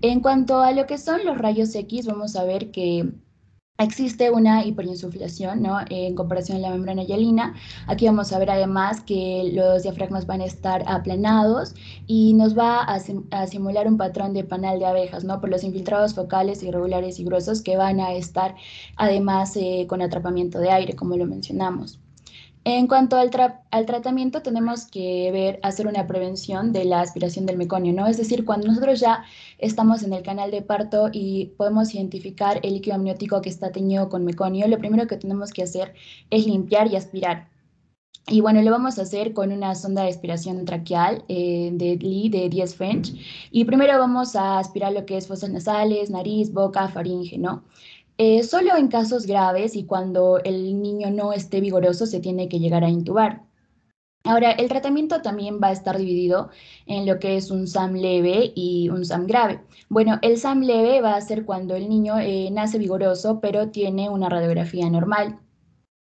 En cuanto a lo que son los rayos X, vamos a ver que Existe una hiperinsuflación ¿no? en comparación a la membrana yelina. Aquí vamos a ver además que los diafragmas van a estar aplanados y nos va a, simular un patrón de panal de abejas ¿no? por los infiltrados focales irregulares y gruesos que van a estar además eh, con atrapamiento de aire, como lo mencionamos. En cuanto al, al, tratamiento, tenemos que ver, hacer una prevención de la aspiración del meconio, ¿no? Es decir, cuando nosotros ya estamos en el canal de parto y podemos identificar el líquido amniótico que está teñido con meconio, lo primero que tenemos que hacer es limpiar y aspirar. Y bueno, lo vamos a hacer con una sonda de aspiración traqueal eh, de Lee de 10 French. Y primero vamos a aspirar lo que es fosas nasales, nariz, boca, faringe, ¿no? Eh, solo en casos graves y cuando el niño no esté vigoroso se tiene que llegar a intubar. Ahora, el tratamiento también va a estar dividido en lo que es un SAM leve y un SAM grave. Bueno, el SAM leve va a ser cuando el niño eh, nace vigoroso, pero tiene una radiografía normal.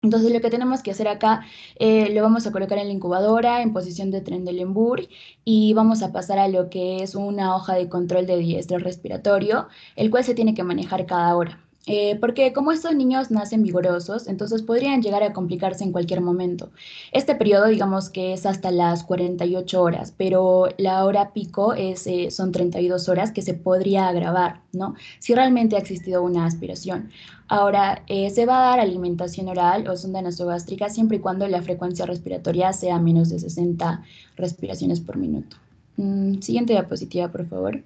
Entonces lo que tenemos que hacer acá, eh, lo vamos a colocar en la incubadora, en posición de tren de Lemburg y vamos a pasar a lo que es una hoja de control de diestro respiratorio, el cual se tiene que manejar cada hora. Eh, porque como estos niños nacen vigorosos, entonces podrían llegar a complicarse en cualquier momento. Este periodo, digamos que es hasta las 48 horas, pero la hora pico es, eh, son 32 horas que se podría agravar, ¿no? Si realmente ha existido una aspiración. Ahora, eh, se va a dar alimentación oral o sonda nasogástrica siempre y cuando la frecuencia respiratoria sea menos de 60 respiraciones por minuto. Mm, siguiente diapositiva, por favor.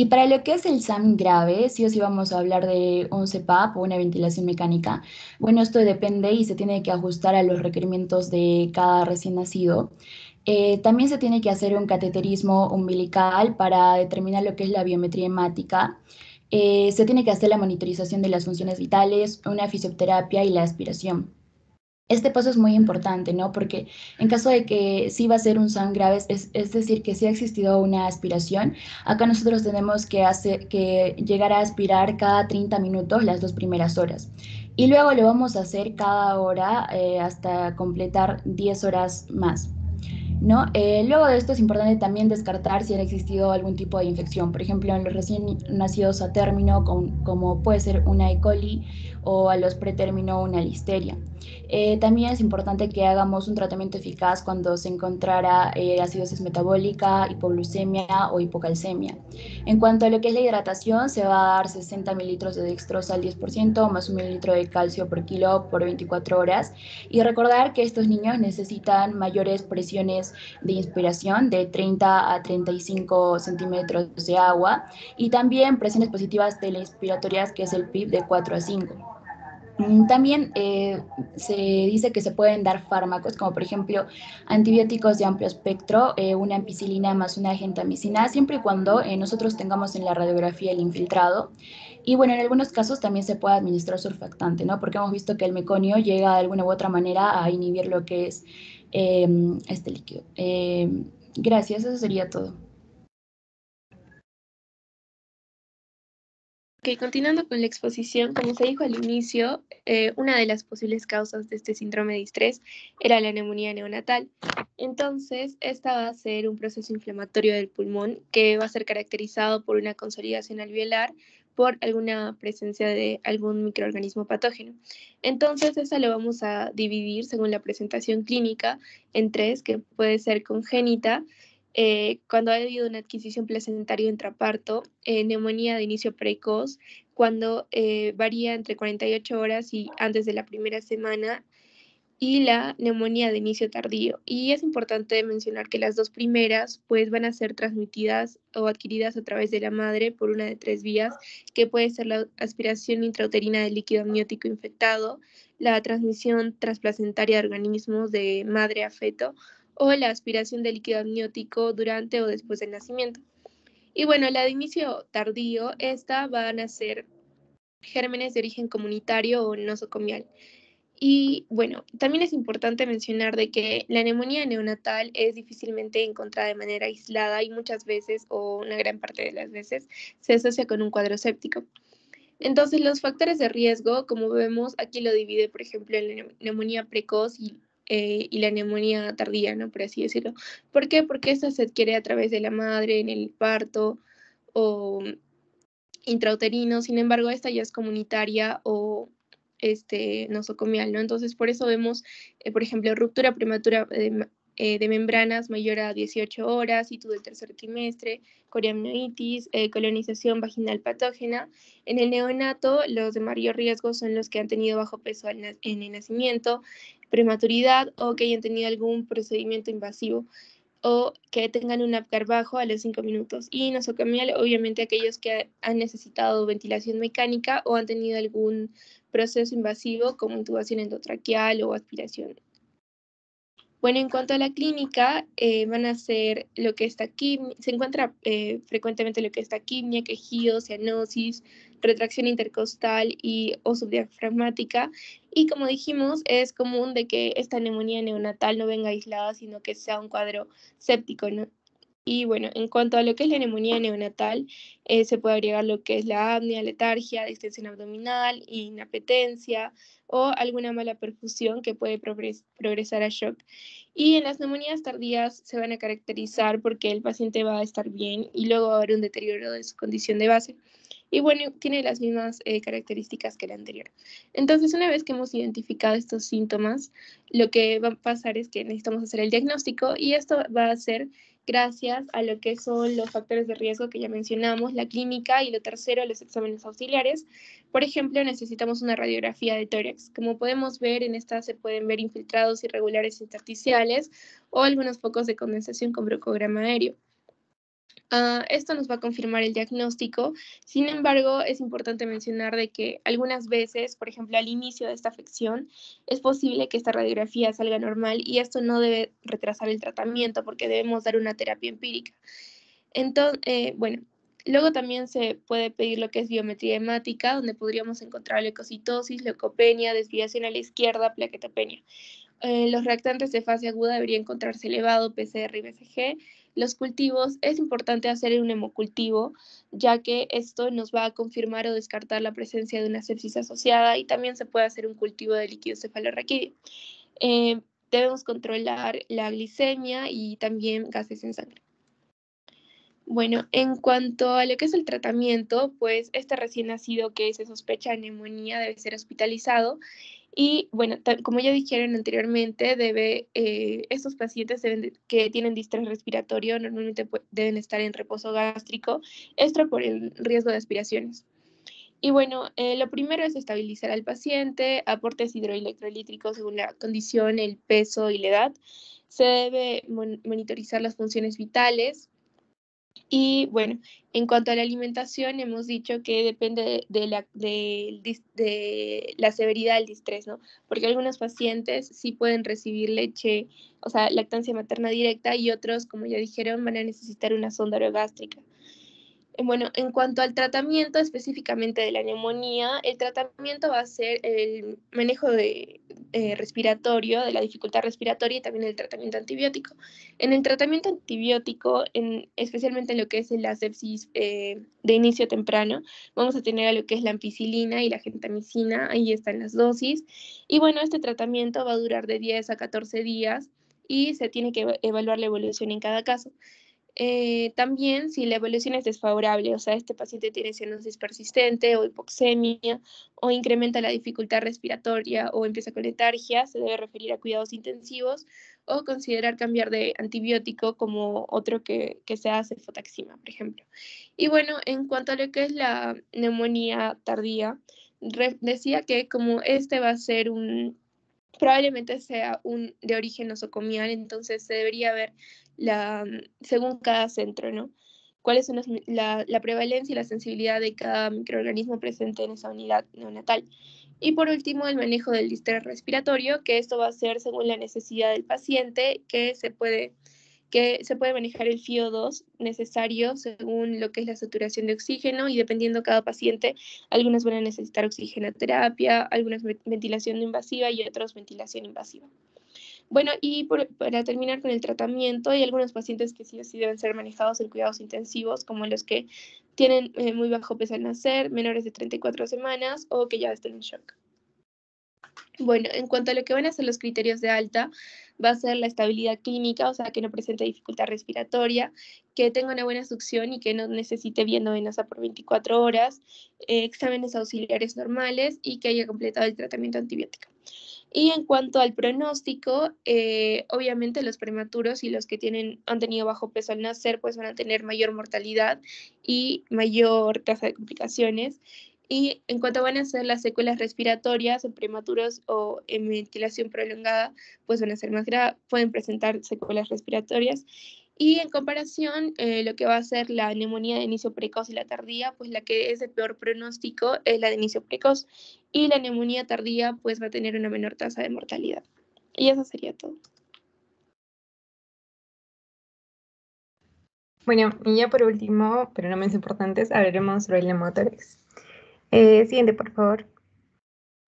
Y para lo que es el SAM grave, si o sí vamos a hablar de un CEPAP o una ventilación mecánica. Bueno, esto depende y se tiene que ajustar a los requerimientos de cada recién nacido. Eh, también se tiene que hacer un cateterismo umbilical para determinar lo que es la biometría hemática. Eh, se tiene que hacer la monitorización de las funciones vitales, una fisioterapia y la aspiración. Este paso es muy importante, ¿no? Porque en caso de que sí va a ser un SAM es, decir, que sí ha existido una aspiración, acá nosotros tenemos que, hacer, que llegar a aspirar cada 30 minutos las dos primeras horas. Y luego lo vamos a hacer cada hora eh, hasta completar 10 horas más. ¿No? Eh, luego de esto es importante también descartar si ha existido algún tipo de infección, por ejemplo, en los recién nacidos a término, con, como puede ser una E. coli o a los pretérmino una listeria. Eh, también es importante que hagamos un tratamiento eficaz cuando se encontrara eh, acidosis metabólica, hipoglucemia o hipocalcemia. En cuanto a lo que es la hidratación, se va a dar 60 mililitros de dextrosa al 10% más un mililitro de calcio por kilo por 24 horas. Y recordar que estos niños necesitan mayores presiones de inspiración de 30 a 35 centímetros de agua y también presiones positivas de inspiratoria, que es el PIB, de 4 a 5. Mm, también eh, se dice que se pueden dar fármacos, como por ejemplo antibióticos de amplio espectro, eh, una ampicilina más una gentamicina, siempre y cuando eh, nosotros tengamos en la radiografía el infiltrado. Y bueno, en algunos casos también se puede administrar surfactante, ¿no? Porque hemos visto que el meconio llega de alguna u otra manera a inhibir lo que es em, este líquido. Em, gracias, eso sería todo. continuando con la exposición, como se dijo al inicio, eh, una de las posibles causas de este síndrome de estrés era la neumonía neonatal. Entonces, esta va a ser un proceso inflamatorio del pulmón que va a ser caracterizado por una consolidación alveolar por alguna presencia de algún microorganismo patógeno. Entonces, esta lo vamos a dividir según la presentación clínica en tres, que puede ser congénita, eh, cuando ha habido una adquisición placentaria intraparto, eh, neumonía de inicio precoz, cuando eh, varía entre 48 horas y antes de la primera semana, y la neumonía de inicio tardío. Y es importante mencionar que las dos primeras pues van a ser transmitidas o adquiridas a través de la madre por una de tres vías, que puede ser la aspiración intrauterina del líquido amniótico infectado, la transmisión transplacentaria de organismos de madre a feto o la aspiración de líquido amniótico durante o después del nacimiento. Y bueno, la de inicio tardío, esta van a ser gérmenes de origen comunitario o nosocomial. Y bueno, también es importante mencionar de que la neumonía neonatal es difícilmente encontrada de manera aislada y muchas veces, o una gran parte de las veces, se asocia con un cuadro séptico. Entonces, los factores de riesgo, como vemos, aquí lo divide, por ejemplo, en la neumonía precoz y eh, y la neumonía tardía, ¿no? Por así decirlo. ¿Por qué? Porque esta se adquiere a través de la madre, en el parto o intrauterino. Sin embargo, esta ya es comunitaria o este, nosocomial, ¿no? Entonces, por eso vemos, eh, por ejemplo, ruptura prematura de, eh, eh, de membranas mayor a 18 horas, y del tercer trimestre, coriamnoitis, eh, colonización vaginal patógena. En el neonato, los de mayor riesgo son los que han tenido bajo peso en el nacimiento, prematuridad o que hayan tenido algún procedimiento invasivo o que tengan un apgar bajo a los 5 minutos. Y nosocomial, obviamente, aquellos que han necesitado ventilación mecánica o han tenido algún proceso invasivo como intubación endotraqueal o aspiración bueno, en cuanto a la clínica, eh, van a ser lo que está aquí, se encuentra eh, frecuentemente lo que está aquí, quejido, cianosis, retracción intercostal y o diafragmática. Y como dijimos, es común de que esta neumonía neonatal no venga aislada, sino que sea un cuadro séptico, ¿no? Y bueno, en cuanto a lo que es la neumonía neonatal, eh, se puede agregar lo que es la apnea, letargia, distensión abdominal, inapetencia o alguna mala perfusión que puede progresar a shock. Y en las neumonías tardías se van a caracterizar porque el paciente va a estar bien y luego va a haber un deterioro de su condición de base. Y bueno, tiene las mismas eh, características que la anterior. Entonces, una vez que hemos identificado estos síntomas, lo que va a pasar es que necesitamos hacer el diagnóstico y esto va a ser gracias a lo que son los factores de riesgo que ya mencionamos, la clínica y lo tercero, los exámenes auxiliares. Por ejemplo, necesitamos una radiografía de tórax. Como podemos ver, en esta se pueden ver infiltrados irregulares intersticiales o algunos focos de condensación con brocograma aéreo. Ah, esto nos va a confirmar el diagnóstico, sin embargo es importante mencionar de que algunas veces, por ejemplo al inicio de esta afección, es posible que esta radiografía salga normal y esto no debe retrasar el tratamiento porque debemos dar una terapia empírica. Entonces, eh, bueno, Luego también se puede pedir lo que es biometría hemática, donde podríamos encontrar leucocitosis, leucopenia, desviación a la izquierda, plaquetopenia. Eh, los reactantes de fase aguda deberían encontrarse elevado, PCR y BCG, los cultivos, es importante hacer un hemocultivo, ya que esto nos va a confirmar o descartar la presencia de una sepsis asociada y también se puede hacer un cultivo de líquido cefalorraquídeo. Eh, debemos controlar la glicemia y también gases en sangre. Bueno, en cuanto a lo que es el tratamiento, pues este recién nacido que se sospecha neumonía debe ser hospitalizado y bueno, como ya dijeron anteriormente, debe, eh, estos pacientes que tienen distrés respiratorio normalmente deben estar en reposo gástrico, esto por el riesgo de aspiraciones. Y bueno, eh, lo primero es estabilizar al paciente, aportes hidroelectrolíticos según la condición, el peso y la edad. Se debe monitorizar las funciones vitales, y bueno, en cuanto a la alimentación, hemos dicho que depende de, la, de, la severidad del distrés, ¿no? Porque algunos pacientes sí pueden recibir leche, o sea, lactancia materna directa, y otros, como ya dijeron, van a necesitar una sonda orogástrica. Eh, bueno, en cuanto al tratamiento específicamente de la neumonía, el tratamiento va a ser el manejo eh, respiratorio, de la dificultad respiratoria y también el tratamiento antibiótico. En el tratamiento antibiótico, en, especialmente en lo que es la sepsis eh, de inicio temprano, vamos a tener a lo que es la ampicilina y la gentamicina, ahí están las dosis. Y bueno, este tratamiento va a durar de 10 a 14 días y se tiene que evaluar la evolución en cada caso. Eh, también si la evolución es desfavorable, o sea, este paciente tiene cianosis persistente o hipoxemia o incrementa la dificultad respiratoria o empieza con letargia, se debe referir a cuidados intensivos o considerar cambiar de antibiótico como otro que, que se hace por ejemplo. Y bueno, en cuanto a lo que es la neumonía tardía, decía que como este va a ser un probablemente sea un de origen nosocomial, entonces se debería ver Mm, según cada centro, ¿no? ¿Cuáles son la, prevalencia y la sensibilidad de cada microorganismo presente en esa unidad neonatal? Y por último, el manejo del distrés respiratorio, que esto va a ser según la necesidad del paciente, que se puede, que se puede manejar el FIO2 necesario según lo que es la saturación de oxígeno y dependiendo cada paciente, algunos van a necesitar oxigenoterapia, algunos ventilación invasiva y otros ventilación invasiva. Bueno, y para terminar con el tratamiento, hay algunos pacientes que sí o sí deben ser manejados en cuidados intensivos, como los que tienen eh, muy bajo peso al nacer, menores de 34 semanas o que ya estén en shock. Bueno, en cuanto a lo que van a ser los criterios de alta, va a ser la estabilidad clínica, o sea, que no presente dificultad respiratoria, que tenga una buena succión y que no necesite viendo venosa por 24 horas, eh, exámenes auxiliares normales y que haya completado el tratamiento antibiótico. Y en cuanto al pronóstico, eh, obviamente los prematuros y los que tienen, han tenido bajo peso al nacer, pues van a tener mayor mortalidad y mayor tasa de complicaciones. Y en cuanto van a ser las secuelas respiratorias en prematuros o en ventilación prolongada, pues van a ser más graves, pueden presentar secuelas respiratorias. Y en comparación, eh, lo que va a ser la neumonía de inicio precoz y la tardía, pues la que es de peor pronóstico es la de inicio precoz y la neumonía tardía pues va a tener una menor tasa de mortalidad. Y eso sería todo. Bueno, y ya por último, pero no menos importante, hablaremos sobre el motores. Eh, siguiente, por favor.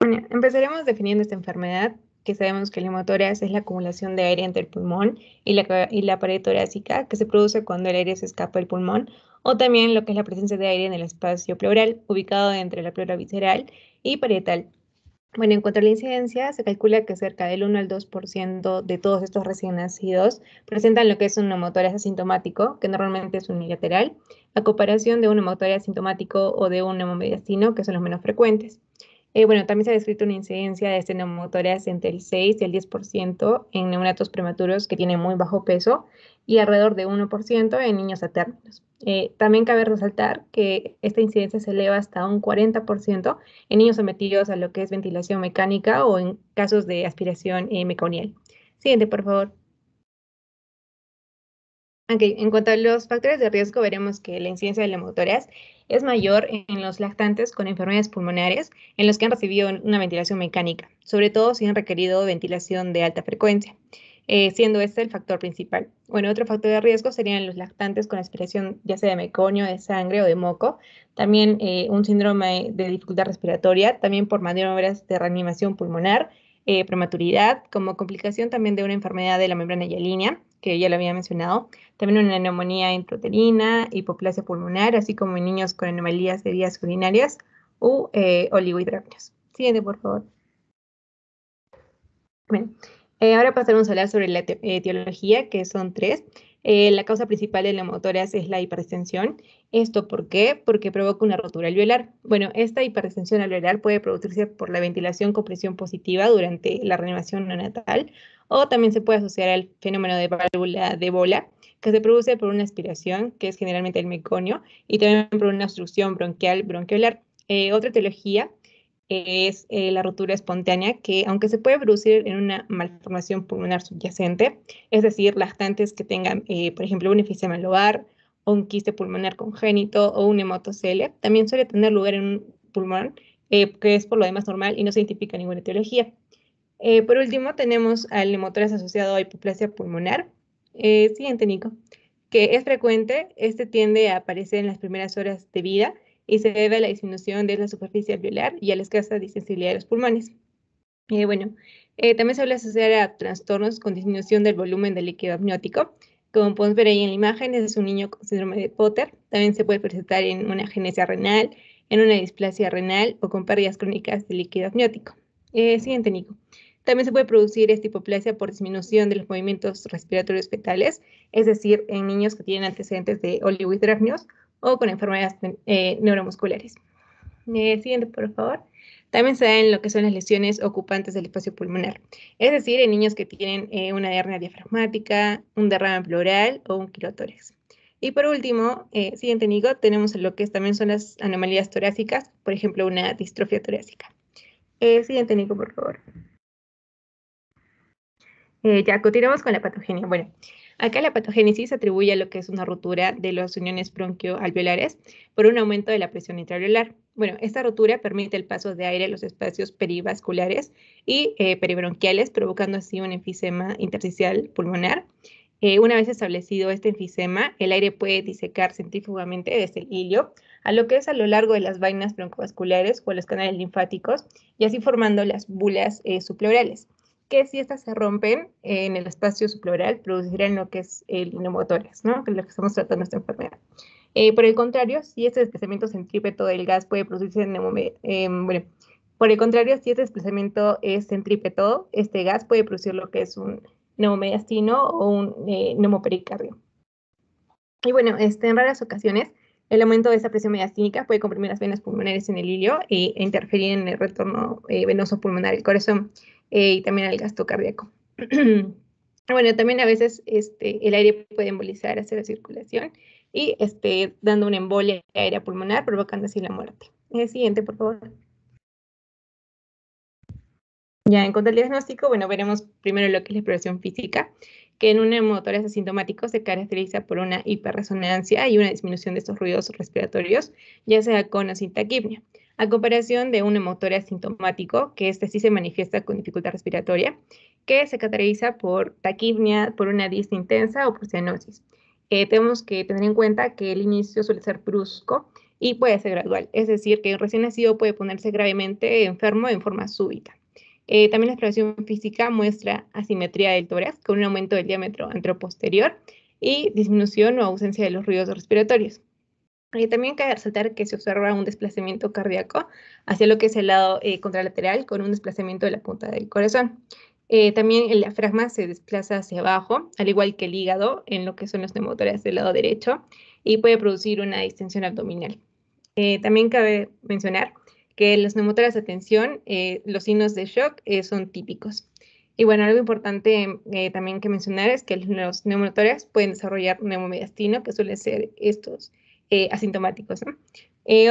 Bueno, empezaremos definiendo esta enfermedad que sabemos que el hemotórax es la acumulación de aire entre el pulmón y la, pared torácica que se produce cuando el aire se escapa del pulmón, o también lo que es la presencia de aire en el espacio pleural, ubicado entre la pleura visceral y parietal. Bueno, en cuanto a la incidencia, se calcula que cerca del 1 al 2% de todos estos recién nacidos presentan lo que es un hemotórax asintomático, que normalmente es unilateral, a comparación de un hemotórax asintomático o de un hemomediastino, que son los menos frecuentes. Eh, bueno, también se ha descrito una incidencia de este estenomotorias entre el 6 y el 10% en neonatos prematuros que tienen muy bajo peso y alrededor de 1% en niños eternos. Eh, también cabe resaltar que esta incidencia se eleva hasta un 40% en niños sometidos a lo que es ventilación mecánica o en casos de aspiración eh, meconial. Siguiente, por favor. En cuanto a los factores de riesgo, veremos que la incidencia de la es mayor en los lactantes con enfermedades pulmonares en los que han recibido una ventilación mecánica, sobre todo si han requerido ventilación de alta frecuencia, eh, siendo este el factor principal. Bueno, otro factor de riesgo serían los lactantes con aspiración ya sea de meconio, de sangre o de moco, también eh, un síndrome de dificultad respiratoria, también por maniobras de reanimación pulmonar, eh, prematuridad, como complicación también de una enfermedad de la membrana yelina que ya lo había mencionado, también una neumonía introterina, hipoplasia pulmonar, así como en niños con anomalías de vías urinarias u eh, Siguiente, por favor. Bueno, eh, ahora pasaremos a hablar sobre la eh, etiología, que son tres. Eh, la causa principal de la motoras es la hipertensión. ¿Esto por qué? Porque provoca una rotura alveolar. Bueno, esta hipertensión alveolar puede producirse por la ventilación con presión positiva durante la reanimación neonatal o también se puede asociar al fenómeno de válvula de bola, que se produce por una aspiración, que es generalmente el meconio, y también por una obstrucción bronquial bronquiolar. Eh, otra etiología es eh, la rotura espontánea, que aunque se puede producir en una malformación pulmonar subyacente, es decir, lactantes que tengan, eh, por ejemplo, un efisema lobar o un quiste pulmonar congénito o un hematocele, también suele tener lugar en un pulmón, eh, que es por lo demás normal y no se identifica ninguna etiología. por último, tenemos al hemotórax asociado a hipoplasia pulmonar. siguiente, Nico. Que es frecuente, este tiende a aparecer en las primeras horas de vida y se debe a la disminución de la superficie alveolar y a la escasa disensibilidad de los pulmones. Eh, bueno, eh, también se habla asociar a trastornos con disminución del volumen del líquido amniótico. Como podemos ver ahí en la imagen, es un niño con síndrome de Potter. También se puede presentar en una genesia renal, en una displasia renal o con pérdidas crónicas de líquido amniótico. Eh, siguiente, Nico. También se puede producir esta hipoplasia por disminución de los movimientos respiratorios fetales, es decir, en niños que tienen antecedentes de oligohidramnios o con enfermedades eh, neuromusculares. Eh, siguiente, por favor. También se da lo que son las lesiones ocupantes del espacio pulmonar, es decir, en niños que tienen eh, una hernia diafragmática, un derrame pleural o un quilotórax. Y por último, siguiente, Nico, tenemos lo que también son las anomalías torácicas, por ejemplo, una distrofia torácica. siguiente, Nico, por favor. ya, continuamos con la patogenia. Bueno, Acá la patogénesis se atribuye a lo que es una rotura de las uniones bronquioalveolares por un aumento de la presión intraalveolar. Bueno, esta rotura permite el paso de aire a los espacios perivasculares y eh, peribronquiales, provocando así un enfisema intersticial pulmonar. Eh, una vez establecido este enfisema, el aire puede disecar centrífugamente desde el hilo a lo que es a lo largo de las vainas broncovasculares o los canales linfáticos y así formando las bulas eh, que si estas se rompen en el espacio suplural, producirán lo que es el neumotórax, ¿no? Que es lo que estamos tratando esta enfermedad. Eh, por el contrario, si este desplazamiento centrípeto del gas puede producirse en eh, bueno, por el contrario, si este desplazamiento es centrípeto, este gas puede producir lo que es un neumomediastino o un eh, neumopericardio. Y bueno, este, en raras ocasiones el aumento de esa presión mediastínica puede comprimir las venas pulmonares en el hilio e interferir en el retorno eh, venoso pulmonar al corazón eh, y también al gasto cardíaco. (clears throat) bueno, también a veces este, el aire puede embolizar hacia la circulación y este, dando una embolia aire pulmonar, provocando así la muerte. El eh, siguiente, por favor. Ya en cuanto al diagnóstico, bueno, veremos primero lo que es la exploración física que en un neumotórax asintomático se caracteriza por una hiperresonancia y una disminución de estos ruidos respiratorios, ya sea con o sin a comparación de un neumotórax asintomático, que este sí se manifiesta con dificultad respiratoria, que se caracteriza por taquipnia, por una dista intensa o por cianosis. Eh, tenemos que tener en cuenta que el inicio suele ser brusco y puede ser gradual, es decir, que un recién nacido puede ponerse gravemente enfermo en forma súbita. Eh, también la exploración física muestra asimetría del tórax con un aumento del diámetro antroposterior y disminución o ausencia de los ruidos respiratorios. Eh, también cabe resaltar que se observa un desplazamiento cardíaco hacia lo que es el lado eh, contralateral con un desplazamiento de la punta del corazón. también el diafragma se desplaza hacia abajo, al igual que el hígado en lo que son los neumotórax del lado derecho y puede producir una distensión abdominal. también cabe mencionar que los neumotoras de tensión, eh, los signos de shock eh, son típicos. Y bueno, algo importante eh, también que mencionar es que los neumotoras pueden desarrollar neumomediastino, que suelen ser estos asintomáticos.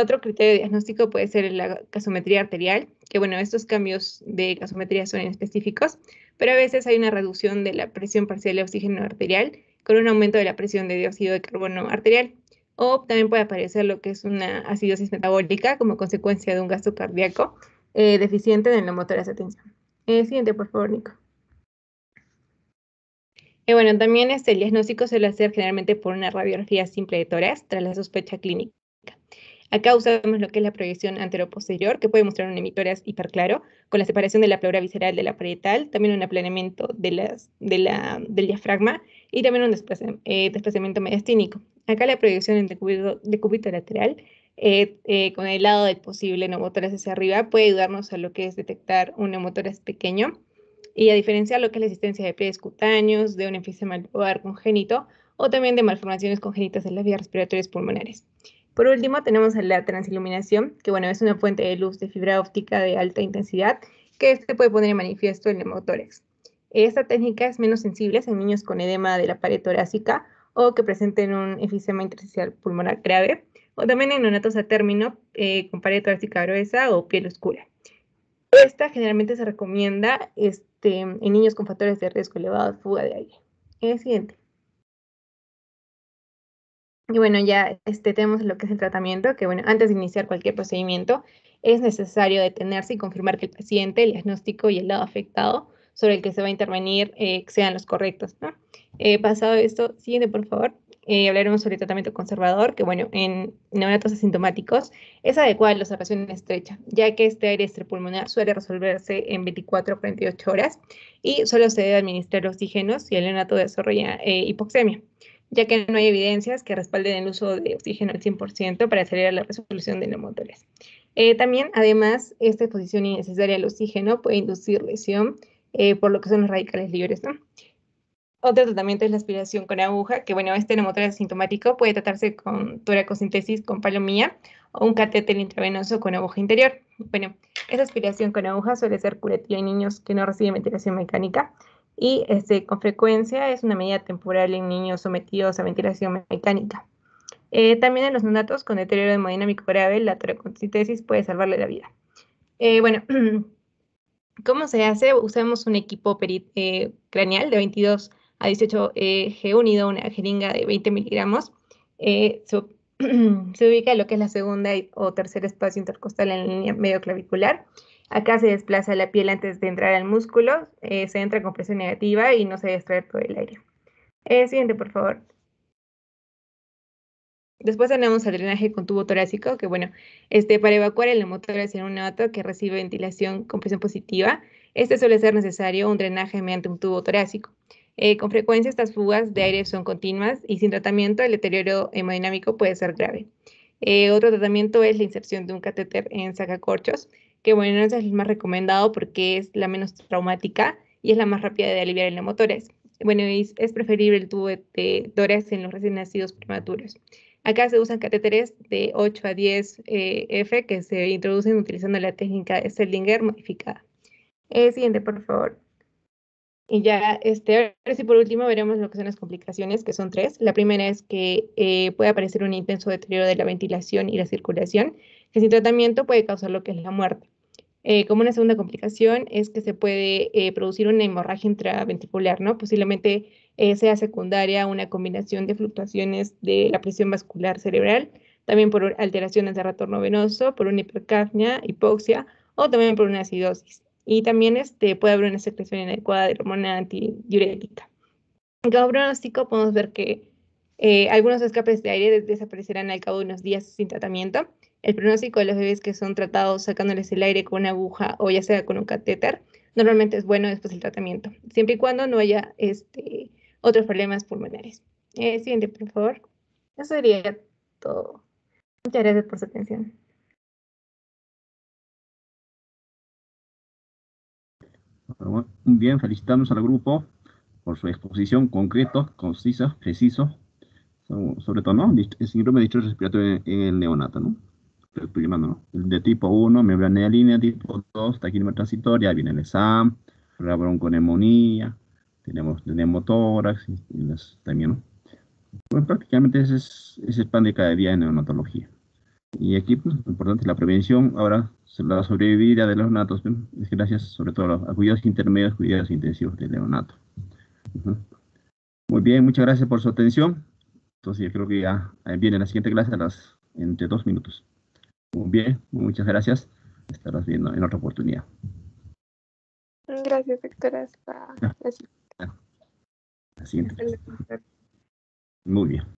otro criterio de diagnóstico puede ser la gasometría arterial, que bueno, estos cambios de gasometría son específicos, pero a veces hay una reducción de la presión parcial de oxígeno arterial con un aumento de la presión de dióxido de carbono arterial o también puede aparecer lo que es una acidosis metabólica como consecuencia de un gasto cardíaco eh, deficiente en la motoras de atención eh, siguiente, por favor, Nico. Eh, bueno, también este, diagnóstico se suele hacer generalmente por una radiografía simple de tórax tras la sospecha clínica. Acá usamos lo que es la proyección anteroposterior, que puede mostrar un hemitoras hiperclaro, con la separación de la pleura visceral de la parietal, también un aplanamiento de del diafragma y también un desplazamiento mediastínico. Acá la proyección en decúbito, lateral eh, eh, con el lado del posible neumotórax hacia arriba puede ayudarnos a lo que es detectar un neumotórax pequeño y a diferenciar lo que es la existencia de pliegues cutáneos, de un enfisema pulmonar congénito o también de malformaciones congénitas en las vías respiratorias pulmonares. Por último, tenemos la transiluminación, que bueno, es una fuente de luz de fibra óptica de alta intensidad que se este puede poner en manifiesto el neumotórax. Esta técnica es menos sensible en niños con edema de la pared torácica o que presenten un enfisema intersticial pulmonar grave, o también en neonatos a término eh, con pared torácica gruesa o piel oscura. Esta generalmente se recomienda este, en niños con factores de riesgo elevado de fuga de aire. El siguiente. Y bueno, ya este, tenemos lo que es el tratamiento, que bueno, antes de iniciar cualquier procedimiento es necesario detenerse y confirmar que el paciente, el diagnóstico y el lado afectado sobre el que se va a intervenir eh, sean los correctos, ¿no? Eh, pasado esto, siguiente, por favor. Eh, hablaremos sobre tratamiento conservador, que bueno, en neonatos asintomáticos es adecuado la observación estrecha, ya que este aire extrapulmonar suele resolverse en 24 a 48 horas y solo se debe administrar oxígeno si el neonato desarrolla eh, hipoxemia, ya que no hay evidencias que respalden el uso de oxígeno al 100% para acelerar la resolución de neumotores. Eh, también, además, esta exposición innecesaria al oxígeno puede inducir lesión por lo que son los radicales libres, ¿no? Otro tratamiento es la aspiración con aguja, que bueno, este neumotor asintomático puede tratarse con toracosíntesis, con palomía o un catéter intravenoso con aguja interior. Bueno, esa aspiración con aguja suele ser curativa en niños que no reciben ventilación mecánica y este, con frecuencia es una medida temporal en niños sometidos a ventilación mecánica. Eh, también en los neonatos con deterioro hemodinámico grave, la toracosíntesis puede salvarle la vida. Eh, bueno, (clears throat) ¿cómo se hace? Usamos un equipo eh, craneal de 22 a 18 eh, G unido, una jeringa de 20 miligramos, eh, (clears throat) se ubica en lo que es la segunda o tercer espacio intercostal en la línea clavicular. Acá se desplaza la piel antes de entrar al músculo, eh, se entra con presión negativa y no se extrae por el aire. siguiente, por favor. Después tenemos el drenaje con tubo torácico, que bueno, este, para evacuar el neumotórax en un auto que recibe ventilación con presión positiva, este suele ser necesario un drenaje mediante un tubo torácico. Eh, con frecuencia estas fugas de aire son continuas y sin tratamiento el deterioro hemodinámico puede ser grave. Eh, otro tratamiento es la inserción de un catéter en sacacorchos, que bueno, es el más recomendado porque es la menos traumática y es la más rápida de aliviar el motores. Bueno, es, preferible el tubo de dores en los recién nacidos prematuros. Acá se usan catéteres de 8 a 10 eh, F que se introducen utilizando la técnica de Seldinger modificada. siguiente, por favor. Y ya, este, ahora por último, veremos lo que son las complicaciones, que son tres. La primera es que eh, puede aparecer un intenso deterioro de la ventilación y la circulación, que sin tratamiento puede causar lo que es la muerte. Eh, como una segunda complicación es que se puede eh, producir una hemorragia intraventricular, ¿no? Posiblemente sea secundaria a una combinación de fluctuaciones de la presión vascular cerebral, también por alteraciones de retorno venoso, por una hipercapnia, hipoxia o también por una acidosis y también este, puede haber una secreción inadecuada de hormona antidiurética. En cada pronóstico podemos ver que eh, algunos escapes de aire desaparecerán al cabo de unos días sin tratamiento. El pronóstico de los bebés que son tratados sacándoles el aire con una aguja o ya sea con un catéter normalmente es bueno después del tratamiento, siempre y cuando no haya este, otros problemas pulmonares. Eh, siguiente, por favor. Eso sería todo. Muchas gracias por su atención. bien, felicitamos al grupo por su exposición concreta, concisa, precisa, sobre todo, ¿no? El síndrome de distrito respiratorio en el neonato, ¿no? ¿no? De tipo 1, membrana línea, tipo 2, taquinemia transitoria, viene el sam la bronconeumonía, tenemos el neumotórax también, ¿no? Bueno, prácticamente ese es, ese es el pan de cada día en neonatología. Y aquí, importante la prevención. Ahora, la sobrevivida de los neonatos, es gracias sobre todo a cuidados intermedios, cuidados intensivos de neonato. Muy bien, muchas gracias por su atención. Entonces, yo creo que ya viene la siguiente clase a las entre dos minutos. Muy bien, muchas gracias. Estarás viendo en otra oportunidad. Gracias, doctora. la Muy bien.